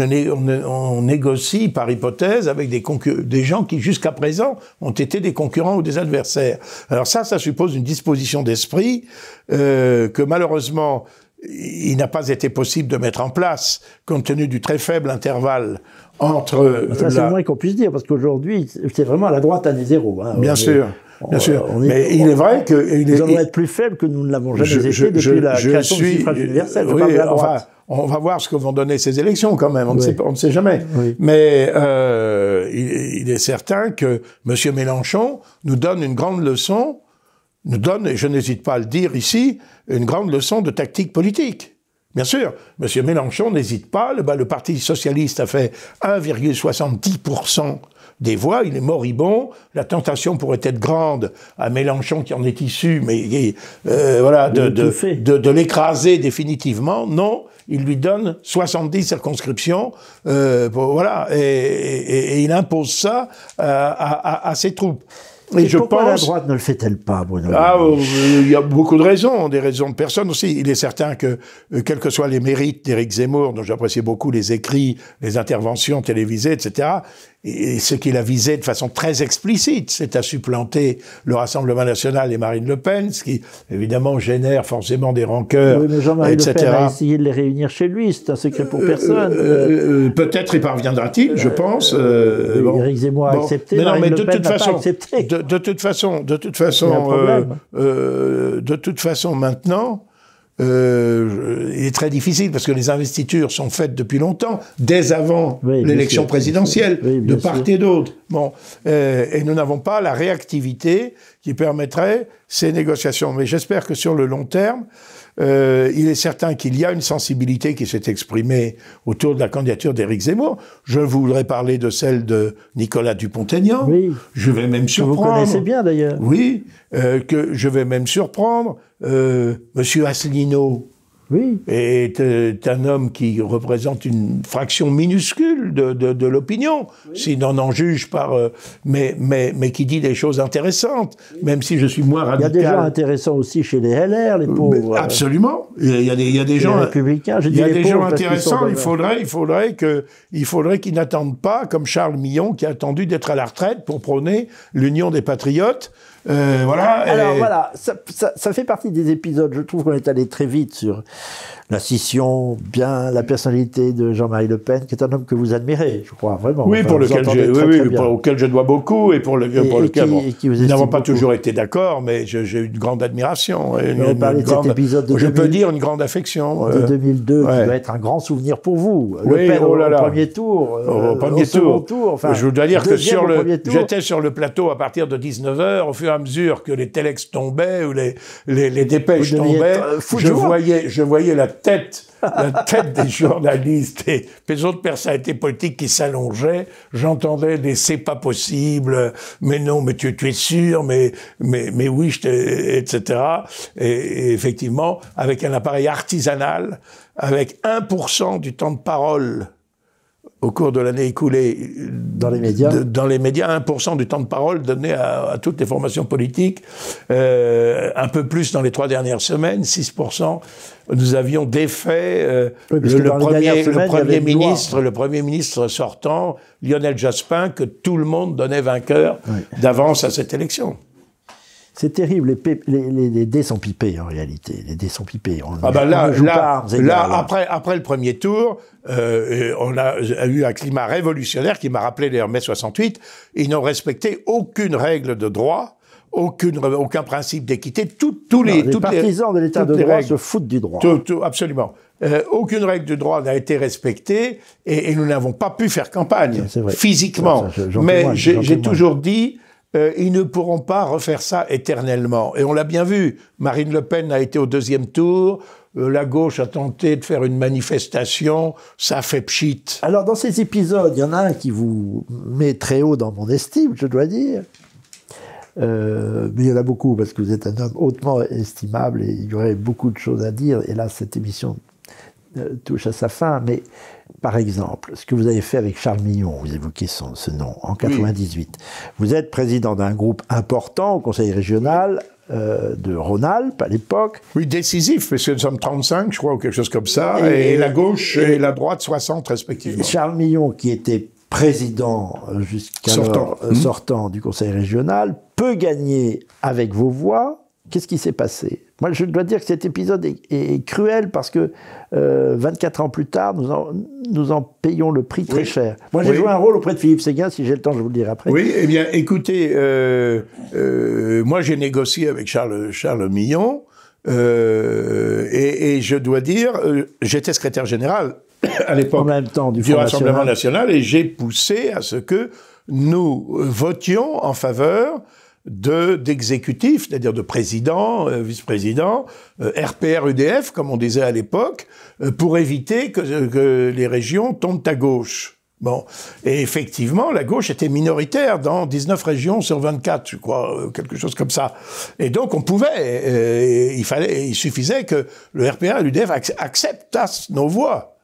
[SPEAKER 2] négocie par hypothèse avec des, gens qui jusqu'à présent ont été des concurrents ou des adversaires. Alors ça, ça suppose une disposition d'esprit euh, que malheureusement il n'a pas été possible de mettre en place, compte tenu du très faible intervalle entre.
[SPEAKER 1] c'est le moins qu'on puisse dire, parce qu'aujourd'hui, c'est vraiment à la droite à zéro. Hein, bien sûr. bien sûr. mais il est vrai que. Il nous est, allons être plus faibles que nous ne l'avons jamais été depuis la création du suffrage euh, universel. parle
[SPEAKER 2] on va voir ce que vont donner ces élections quand même, on, ne, sait, ne, sait, jamais. Mais euh, il, il, est certain que M. Mélenchon nous donne une grande leçon nous donne, et je n'hésite pas à le dire ici, une grande leçon de tactique politique. Bien sûr, M. Mélenchon n'hésite pas, le, bah, le, Parti socialiste a fait 1,70% des voix, il est moribond, la tentation pourrait être grande à Mélenchon qui en est issu, mais euh, voilà, de, de, de, l'écraser définitivement. Non, il lui donne 70 circonscriptions, euh, voilà, et, et, il impose ça à, à ses troupes. Et, je pourquoi pense... la droite
[SPEAKER 1] ne le fait-elle pas, Bruno Ah,
[SPEAKER 2] euh, il y a beaucoup de raisons, des raisons de personne aussi. Il est certain que, euh, quels que soient les mérites d'Éric Zemmour, dont j'apprécie beaucoup les écrits, les interventions télévisées, etc., et ce qu'il a visé de façon très explicite, c'est à supplanter le Rassemblement national et Marine Le Pen, ce qui évidemment génère forcément des
[SPEAKER 1] rancœurs, oui, mais Jean-Marie etc. Le Pen a essayé de les réunir chez lui, c'est un secret pour euh, personne. Euh, euh,
[SPEAKER 2] peut-être y parviendra-t-il, je pense. Éric Zemmour mais non, Marine mais de le Pen toute façon, pas accepté. De, de, toute façon, de toute façon, de toute façon, maintenant euh, il est très difficile parce que les investitures sont faites depuis longtemps, dès avant
[SPEAKER 1] l'élection présidentielle, de part et
[SPEAKER 2] d'autre. Bon, euh, et nous n'avons pas la réactivité qui permettrait ces négociations. Mais j'espère que sur le long terme, euh, il est certain qu'il y a une sensibilité qui s'est exprimée autour de la candidature d'Éric Zemmour. Je voudrais parler de celle de Nicolas Dupont-Aignan. Oui. Je vais même surprendre. Vous connaissez bien d'ailleurs. Oui, euh, que je vais même surprendre euh, Monsieur Asselineau oui. est euh, un homme qui représente une fraction minuscule de, de, l'opinion, si n'en en juge par, euh, mais, mais, mais qui dit des choses intéressantes, même si je suis moins radical. Il y a des gens
[SPEAKER 1] intéressants aussi chez les LR, les euh, pauvres. absolument.
[SPEAKER 2] Il y a des, il y gens. il y a des gens intéressants. Il faudrait, il faudrait que, il faudrait qu'ils n'attendent pas, comme Charles Millon, qui a attendu d'être à la retraite pour prôner l'union des
[SPEAKER 1] patriotes. Euh, voilà. Alors voilà, ça, fait partie des épisodes. Je trouve qu'on est allé très vite sur la scission, bien la personnalité de Jean-Marie Le Pen, qui est un homme que vous admirez, je crois vraiment. Oui, pour lequel je,
[SPEAKER 2] auquel je dois beaucoup et pour, le, pour lequel qui, nous n'avons pas toujours été d'accord, mais j'ai eu une grande admiration. Et je peux dire une grande
[SPEAKER 1] affection. De 2002, euh, qui doit être un grand souvenir pour vous. Le Pen oh premier
[SPEAKER 2] tour, au, euh, premier tour. Second tour enfin, je dois dire que sur j'étais sur le plateau à partir de 19 h au fur à mesure que les telex tombaient ou les, les, dépêches tombaient, euh, je voyais, je voyais la tête la tête des journalistes et des autres personnalités politiques qui s'allongeaient. J'entendais des c'est pas possible, mais non, mais tu, es sûr, mais, mais, mais oui, etc. et, effectivement, avec un appareil artisanal, avec 1% du temps de parole au cours de l'année écoulée dans les médias, dans les médias 1% du temps de parole donné à, toutes les formations politiques, euh, un peu plus dans les trois dernières semaines, 6%. Nous avions défait euh, le, premier, ministre, le premier ministre sortant, Lionel Jaspin, que tout le monde donnait vainqueur d'avance à cette
[SPEAKER 1] élection. C'est terrible, les, dés sont pipés en réalité. Les dés sont pipés. On, ah bah là,
[SPEAKER 2] après, après le premier tour, euh, on a, euh, eu un climat révolutionnaire qui m'a rappelé les mai 68. Ils n'ont respecté aucune règle de droit. Aucune, aucun principe d'équité. tous les, les partisans de l'État de droit se
[SPEAKER 1] foutent du droit.
[SPEAKER 2] absolument. Euh, aucune règle de droit n'a été respectée et, nous n'avons pas pu faire campagne physiquement. Mais j'ai toujours dit euh, ils ne pourront pas refaire ça éternellement. Et on l'a bien vu, Marine Le Pen a été au deuxième tour,
[SPEAKER 1] euh, la gauche a tenté de faire une manifestation, ça fait pchit. Alors dans ces épisodes, il y en a un qui vous met très haut dans mon estime, je dois dire. Euh, mais il y en a beaucoup parce que vous êtes un homme hautement estimable et il y aurait beaucoup de choses à dire. Et là, cette émission euh, touche à sa fin, mais par exemple, ce que vous avez fait avec Charles Millon, vous évoquez son, ce nom, en 98. Vous êtes président d'un groupe important au Conseil régional euh, de Rhône-Alpes à l'époque. Oui, décisif, parce que nous
[SPEAKER 2] sommes 35, je crois, ou quelque chose comme ça, et, la gauche et, la droite 60 respectivement. Charles Millon,
[SPEAKER 1] qui était président jusqu'à sortant. Euh, hmm. sortant du Conseil régional, peut gagner avec vos voix Qu'est-ce qui s'est passé Moi, je dois dire que cet épisode est, cruel parce que 24 euh, ans plus tard, nous en, nous en payons le prix très cher. Moi, j'ai joué un rôle auprès de Philippe Séguin, si j'ai le temps, je vous le dirai après. Oui, eh
[SPEAKER 2] bien, écoutez, euh, euh, moi, j'ai négocié avec Charles, Charles Millon, et, je dois dire, j'étais secrétaire général à l'époque du, du Rassemblement National, et j'ai poussé à ce que nous votions en faveur de d'exécutif, c'est-à-dire de président, euh, vice-président, euh, RPR-UDF, comme on disait à l'époque, euh, pour éviter que, les régions tombent à gauche. Bon, et effectivement, la gauche était minoritaire dans 19 régions sur 24, je crois, quelque chose comme ça. Et donc, on pouvait, il fallait, il suffisait que le RPR et l'UDF acceptassent nos voix,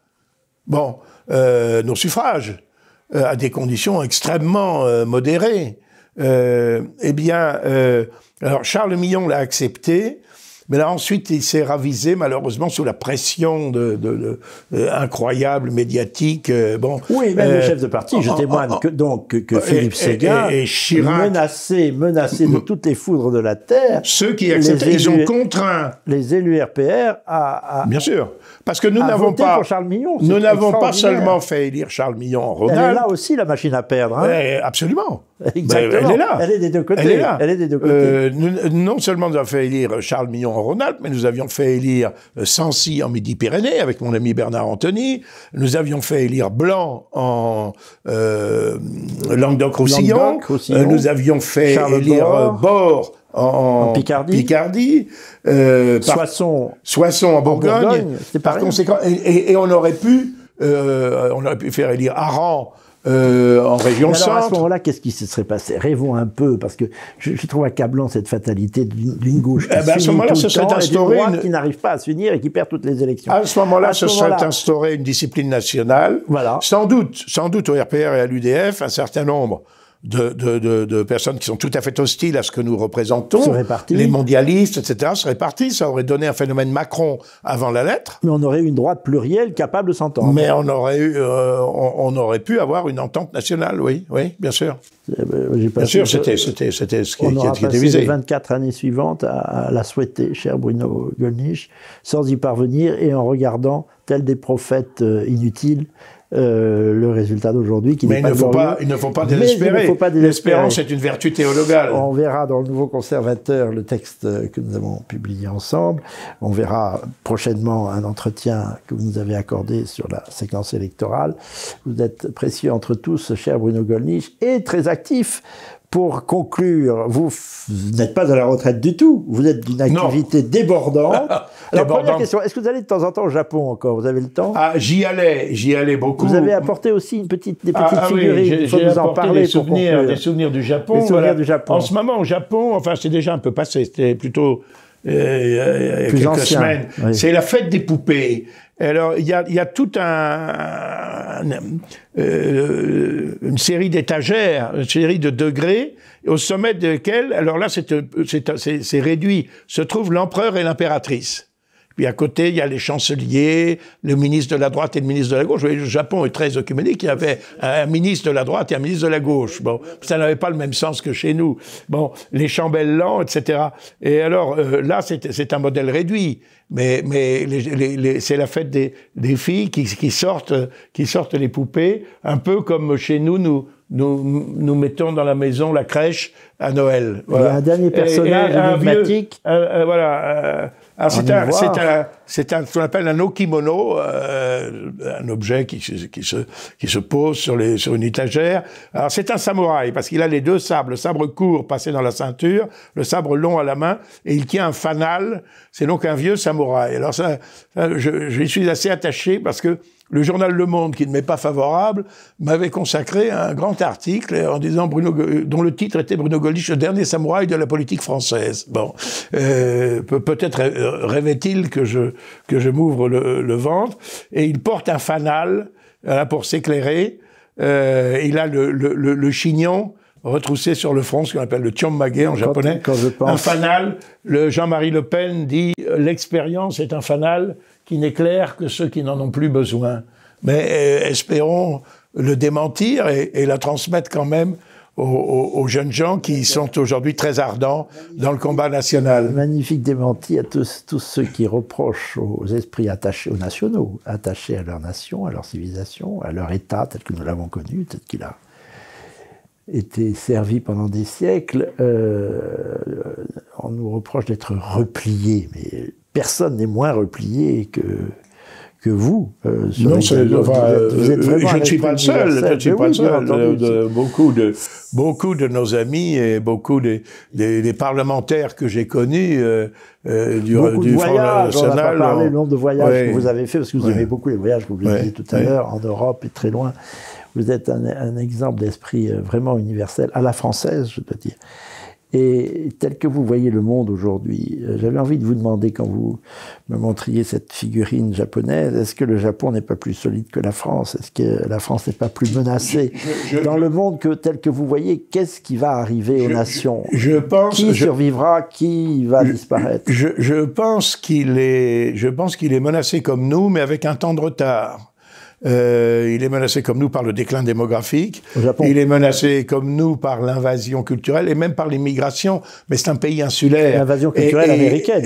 [SPEAKER 2] bon, nos suffrages, à des conditions extrêmement modérées. Euh, eh bien, euh, alors Charles Millon l'a accepté, mais là, ensuite, il s'est ravisé, malheureusement, sous la pression de, euh, incroyable médiatique. Euh, bon, oui, même euh, le chef de parti, je témoigne que, donc que, Philippe Séguin et, et,
[SPEAKER 1] menacé, menacé de toutes les foudres de la terre. Ceux qui acceptaient, ils ont contraint les élus RPR à, bien sûr, parce que nous n'avons pas Millon, nous n'avons pas seulement fait élire Charles Millon Elle a là aussi la machine à perdre. Hein. Eh, absolument. elle est là. Elle est des deux côtés. Elle est là. Elle est des deux côtés.
[SPEAKER 2] non seulement nous avons fait élire Charles Millon mais nous avions fait élire euh, Sancy en Midi-Pyrénées avec mon ami Bernard Anthony. Nous avions fait élire Blanc en euh, Languedoc-Roussillon. Euh, nous avions fait élire Bord en, Picardie, Picardie Soissons, en
[SPEAKER 1] Bourgogne. par conséquent,
[SPEAKER 2] et, on aurait pu, on aurait pu faire élire
[SPEAKER 1] Aran euh, en région alors, à ce moment-là, qu'est-ce qui se serait passé Rêvons un peu, parce que je, trouve accablant cette fatalité d'une gauche qui eh ben, à ce moment-là, qui n'arrive pas à finir et qui perd toutes les élections. À ce moment-là, ce, serait
[SPEAKER 2] instauré une discipline nationale. Voilà. Sans doute, sans doute au RPR et à l'UDF, un certain nombre de, de, de, personnes qui sont tout à fait hostiles à ce que nous représentons, les mondialistes, etc., seraient partis. Ça aurait donné un phénomène Macron
[SPEAKER 1] avant la lettre. Mais on aurait eu une droite plurielle capable de s'entendre. Mais on
[SPEAKER 2] aurait, eu, euh, on, aurait pu avoir une entente nationale, oui, oui,
[SPEAKER 1] bien sûr. Eh ben, pas bien sûr, c'était,
[SPEAKER 2] c'était, ce qui, on aura était visé. Les
[SPEAKER 1] 24 années suivantes à, à la souhaiter, cher Bruno Gollnisch, sans y parvenir et en regardant, tels des prophètes euh, inutiles, euh, le résultat d'aujourd'hui qui pas, il ne faut pas Il
[SPEAKER 2] ne faut L'espérance est
[SPEAKER 1] une vertu théologale. On verra dans le Nouveau Conservateur le texte que nous avons publié ensemble. On verra prochainement un entretien que vous nous avez accordé sur la séquence électorale. Vous êtes précieux entre tous, cher Bruno Gollnisch, et très actif pour conclure, vous n'êtes pas à la retraite du tout. Vous êtes d'une activité débordante. Alors, première question, est-ce que vous allez de temps en temps au Japon encore Vous avez le temps ah, J'y allais, j'y allais beaucoup. Vous avez apporté aussi une petite, des ah, petites ah figurines. j'ai apporté en parler des, souvenirs, des
[SPEAKER 2] souvenirs, du Japon, des Japon. En ce moment, au Japon, enfin, c'est déjà un peu passé. C'était plutôt euh, quelques semaines. C'est la fête des poupées. Alors, il y a, y a tout un, euh, une série d'étagères, une série de degrés, au sommet desquels, alors là, c'est réduit, se trouvent l'empereur et l'impératrice. Puis à côté, il y a les chanceliers, le ministre de la droite et le ministre de la gauche. Vous voyez, le Japon est très œcuménique. Il y avait un ministre de la droite et un ministre de la gauche. Bon, ça n'avait pas le même sens que chez nous. Bon, les chambellans, etc. Et alors, euh, là, c'est un modèle réduit mais, mais les, les, c'est la fête des, des filles qui, qui, sortent, qui sortent les poupées, un peu comme chez nous, nous, nous, mettons dans la maison la crèche à Noël. Voilà. Il y a un dernier personnage énigmatique. voilà, c'est c'est un, ce qu'on appelle un okimono, euh, un objet qui, qui, se, qui se pose sur, les, sur une étagère. Alors c'est un samouraï parce qu'il a les deux sabres, le sabre court passé dans la ceinture, le sabre long à la main, et il tient un fanal. C'est donc un vieux samouraï. Alors ça, je, je suis assez attaché parce que le journal Le Monde, qui ne m'est pas favorable, m'avait consacré un grand article en disant Bruno, euh, dont le titre était Bruno Gollnisch, le dernier samouraï de la politique française. Bon, euh, peut-être euh, rêvait-il que je que je m'ouvre le, ventre, et il porte un fanal là pour s'éclairer. il a le, chignon retroussé sur le front, ce qu'on appelle le tiommage en japonais. Un fanal. Le Jean-Marie Le Pen dit l'expérience est un fanal qui n'éclaire que ceux qui n'en ont plus besoin. Mais euh, espérons le démentir et, la transmettre quand même aux, jeunes gens qui sont aujourd'hui très
[SPEAKER 1] ardents dans le combat national. Magnifique démenti à tous, ceux qui reprochent aux esprits attachés aux nationaux, attachés à leur nation, à leur civilisation, à leur État tel que nous l'avons connu, tel qu'il a été servi pendant des siècles, euh, on nous reproche d'être repliés, mais personne n'est moins replié que, que vous. Euh, non, je ne suis pas le seul. pas seul.
[SPEAKER 2] Euh, beaucoup, de, beaucoup de nos amis et beaucoup des, des, parlementaires que j'ai connus euh, du, du Front voyages, On parlé nombre de voyages que vous avez fait, parce que vous avez aimez
[SPEAKER 1] beaucoup les voyages, vous avez dit tout à l'heure, en Europe et très loin. Vous êtes un, un exemple d'esprit vraiment universel, à la française, je dois dire. Et tel que vous voyez le monde aujourd'hui, euh, j'avais envie de vous demander quand vous me montriez cette figurine japonaise, est-ce que le Japon n'est pas plus solide que la France Est-ce que la France n'est pas plus menacée dans le monde que tel que vous voyez Qu'est-ce qui va arriver aux nations qui survivra, qui va disparaître Je pense qu'il est, je pense
[SPEAKER 2] qu'il est menacé comme nous, mais avec un temps de retard. Euh, il est menacé comme nous par le déclin démographique. Il est menacé comme nous par l'invasion culturelle et même par l'immigration. Mais c'est un pays insulaire. L'invasion culturelle américaine.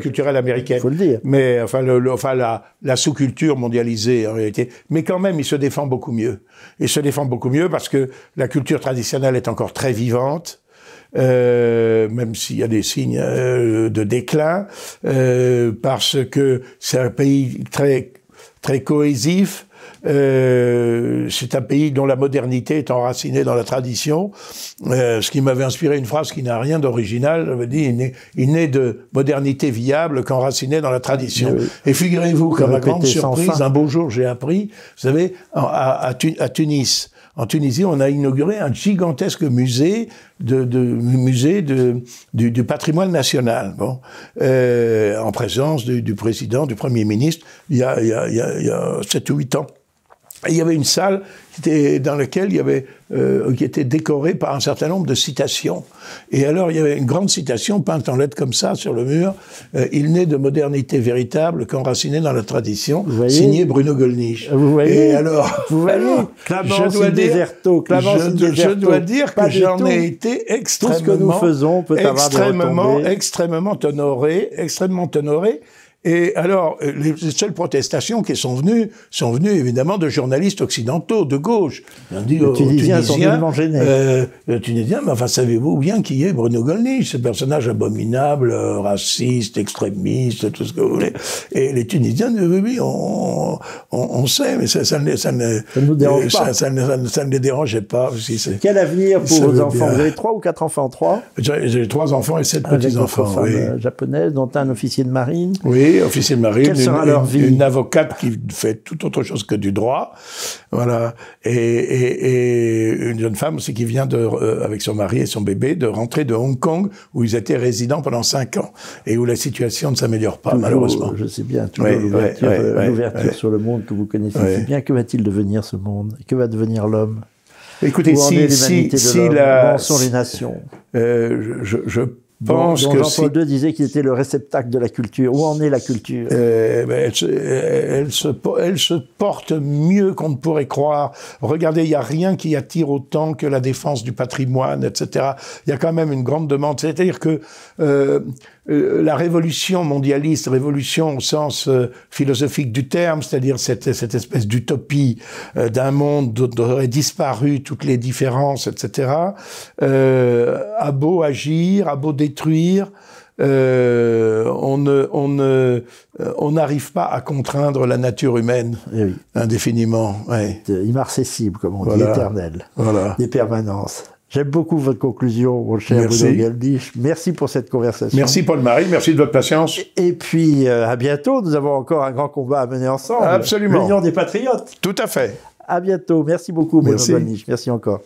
[SPEAKER 2] culturelle américaine. Faut le dire. Mais enfin, le, enfin la, sous-culture mondialisée en réalité. Mais quand même, il se défend beaucoup mieux. Il se défend beaucoup mieux parce que la culture traditionnelle est encore très vivante. Euh, même s'il y a des signes euh, de déclin, euh, parce que c'est un pays très très cohésif. Euh, c'est un pays dont la modernité est enracinée dans la tradition, euh, ce qui m'avait inspiré une phrase qui n'a rien d'original, je dit, il n'est de modernité viable qu'enracinée dans la tradition. Et figurez-vous qu'à ma grande surprise, un beau jour, j'ai appris, vous savez, à Tunis, en Tunisie, on a inauguré un gigantesque musée de, musée de, du, patrimoine national. Bon, euh, en présence du, président, du premier ministre, il y a, il il y a 7 ou 8 ans il y avait une salle qui était, dans laquelle il y avait, euh, qui était décorée par un certain nombre de citations. Et alors, il y avait une grande citation peinte en lettres comme ça sur le mur. Euh, il n'est de modernité véritable qu'enracinée dans la tradition. Signé Bruno Gollnisch. Euh, vous voyez Et alors, je, dois dire, dois dire que j'en ai été que nous faisons extrêmement, extrêmement honoré, extrêmement honoré. Et alors, euh, les seules protestations qui sont venues sont venues évidemment de journalistes occidentaux, de gauche. Les Tunisiens, Tunisiens gênés. mais enfin, savez-vous bien qui est Bruno Gollnisch, ce personnage abominable, euh, raciste, extrémiste, tout ce que vous voulez. Et les Tunisiens, euh, oui, on, on, on sait, mais ça, ça, ne, ça ça les dérangeait pas. Quel avenir pour vos enfants Vous avez trois ou quatre enfants Trois J'ai
[SPEAKER 1] trois enfants et sept petits-enfants, oui. japonaise, dont un officier de marine. Oui
[SPEAKER 2] officier de une, une, avocate qui fait tout autre chose que du droit, voilà, et, une jeune femme aussi qui vient de, euh, avec son mari et son bébé de rentrer de Hong Kong où ils étaient résidents pendant cinq ans et où la situation ne s'améliore pas malheureusement. Je sais bien, toujours l'ouverture, euh, sur
[SPEAKER 1] le monde que vous connaissez bien. Que va-t-il devenir ce monde Que va devenir l'homme Écoutez, si, si, si la, sont les nations euh, je, je, pense Jean-Paul II disait qu'il était le réceptacle de la culture. Où en est la culture eh ben, elle, se, elle, se, porte mieux qu'on ne pourrait croire. Regardez,
[SPEAKER 2] il n'y a rien qui attire autant que la défense du patrimoine, etc. Il y a quand même une grande demande. C'est-à-dire que euh, euh, la révolution mondialiste, révolution au sens euh, philosophique du terme, c'est-à-dire cette, espèce d'utopie euh, d'un monde dont auraient disparu toutes les différences, etc., a beau agir, a beau détruire, on n'arrive pas à contraindre la nature humaine eh indéfiniment. Ouais. comme on dit, éternel, voilà. des
[SPEAKER 1] permanences. J'aime beaucoup votre conclusion, mon cher Bruno Galdich. Merci pour cette conversation. Merci Paul-Marie, merci de votre patience. Et puis euh, à bientôt, nous avons encore un grand combat à mener ensemble. Absolument. L'Union des patriotes. Tout à fait. À bientôt. Merci beaucoup, Bruno Merci, merci encore.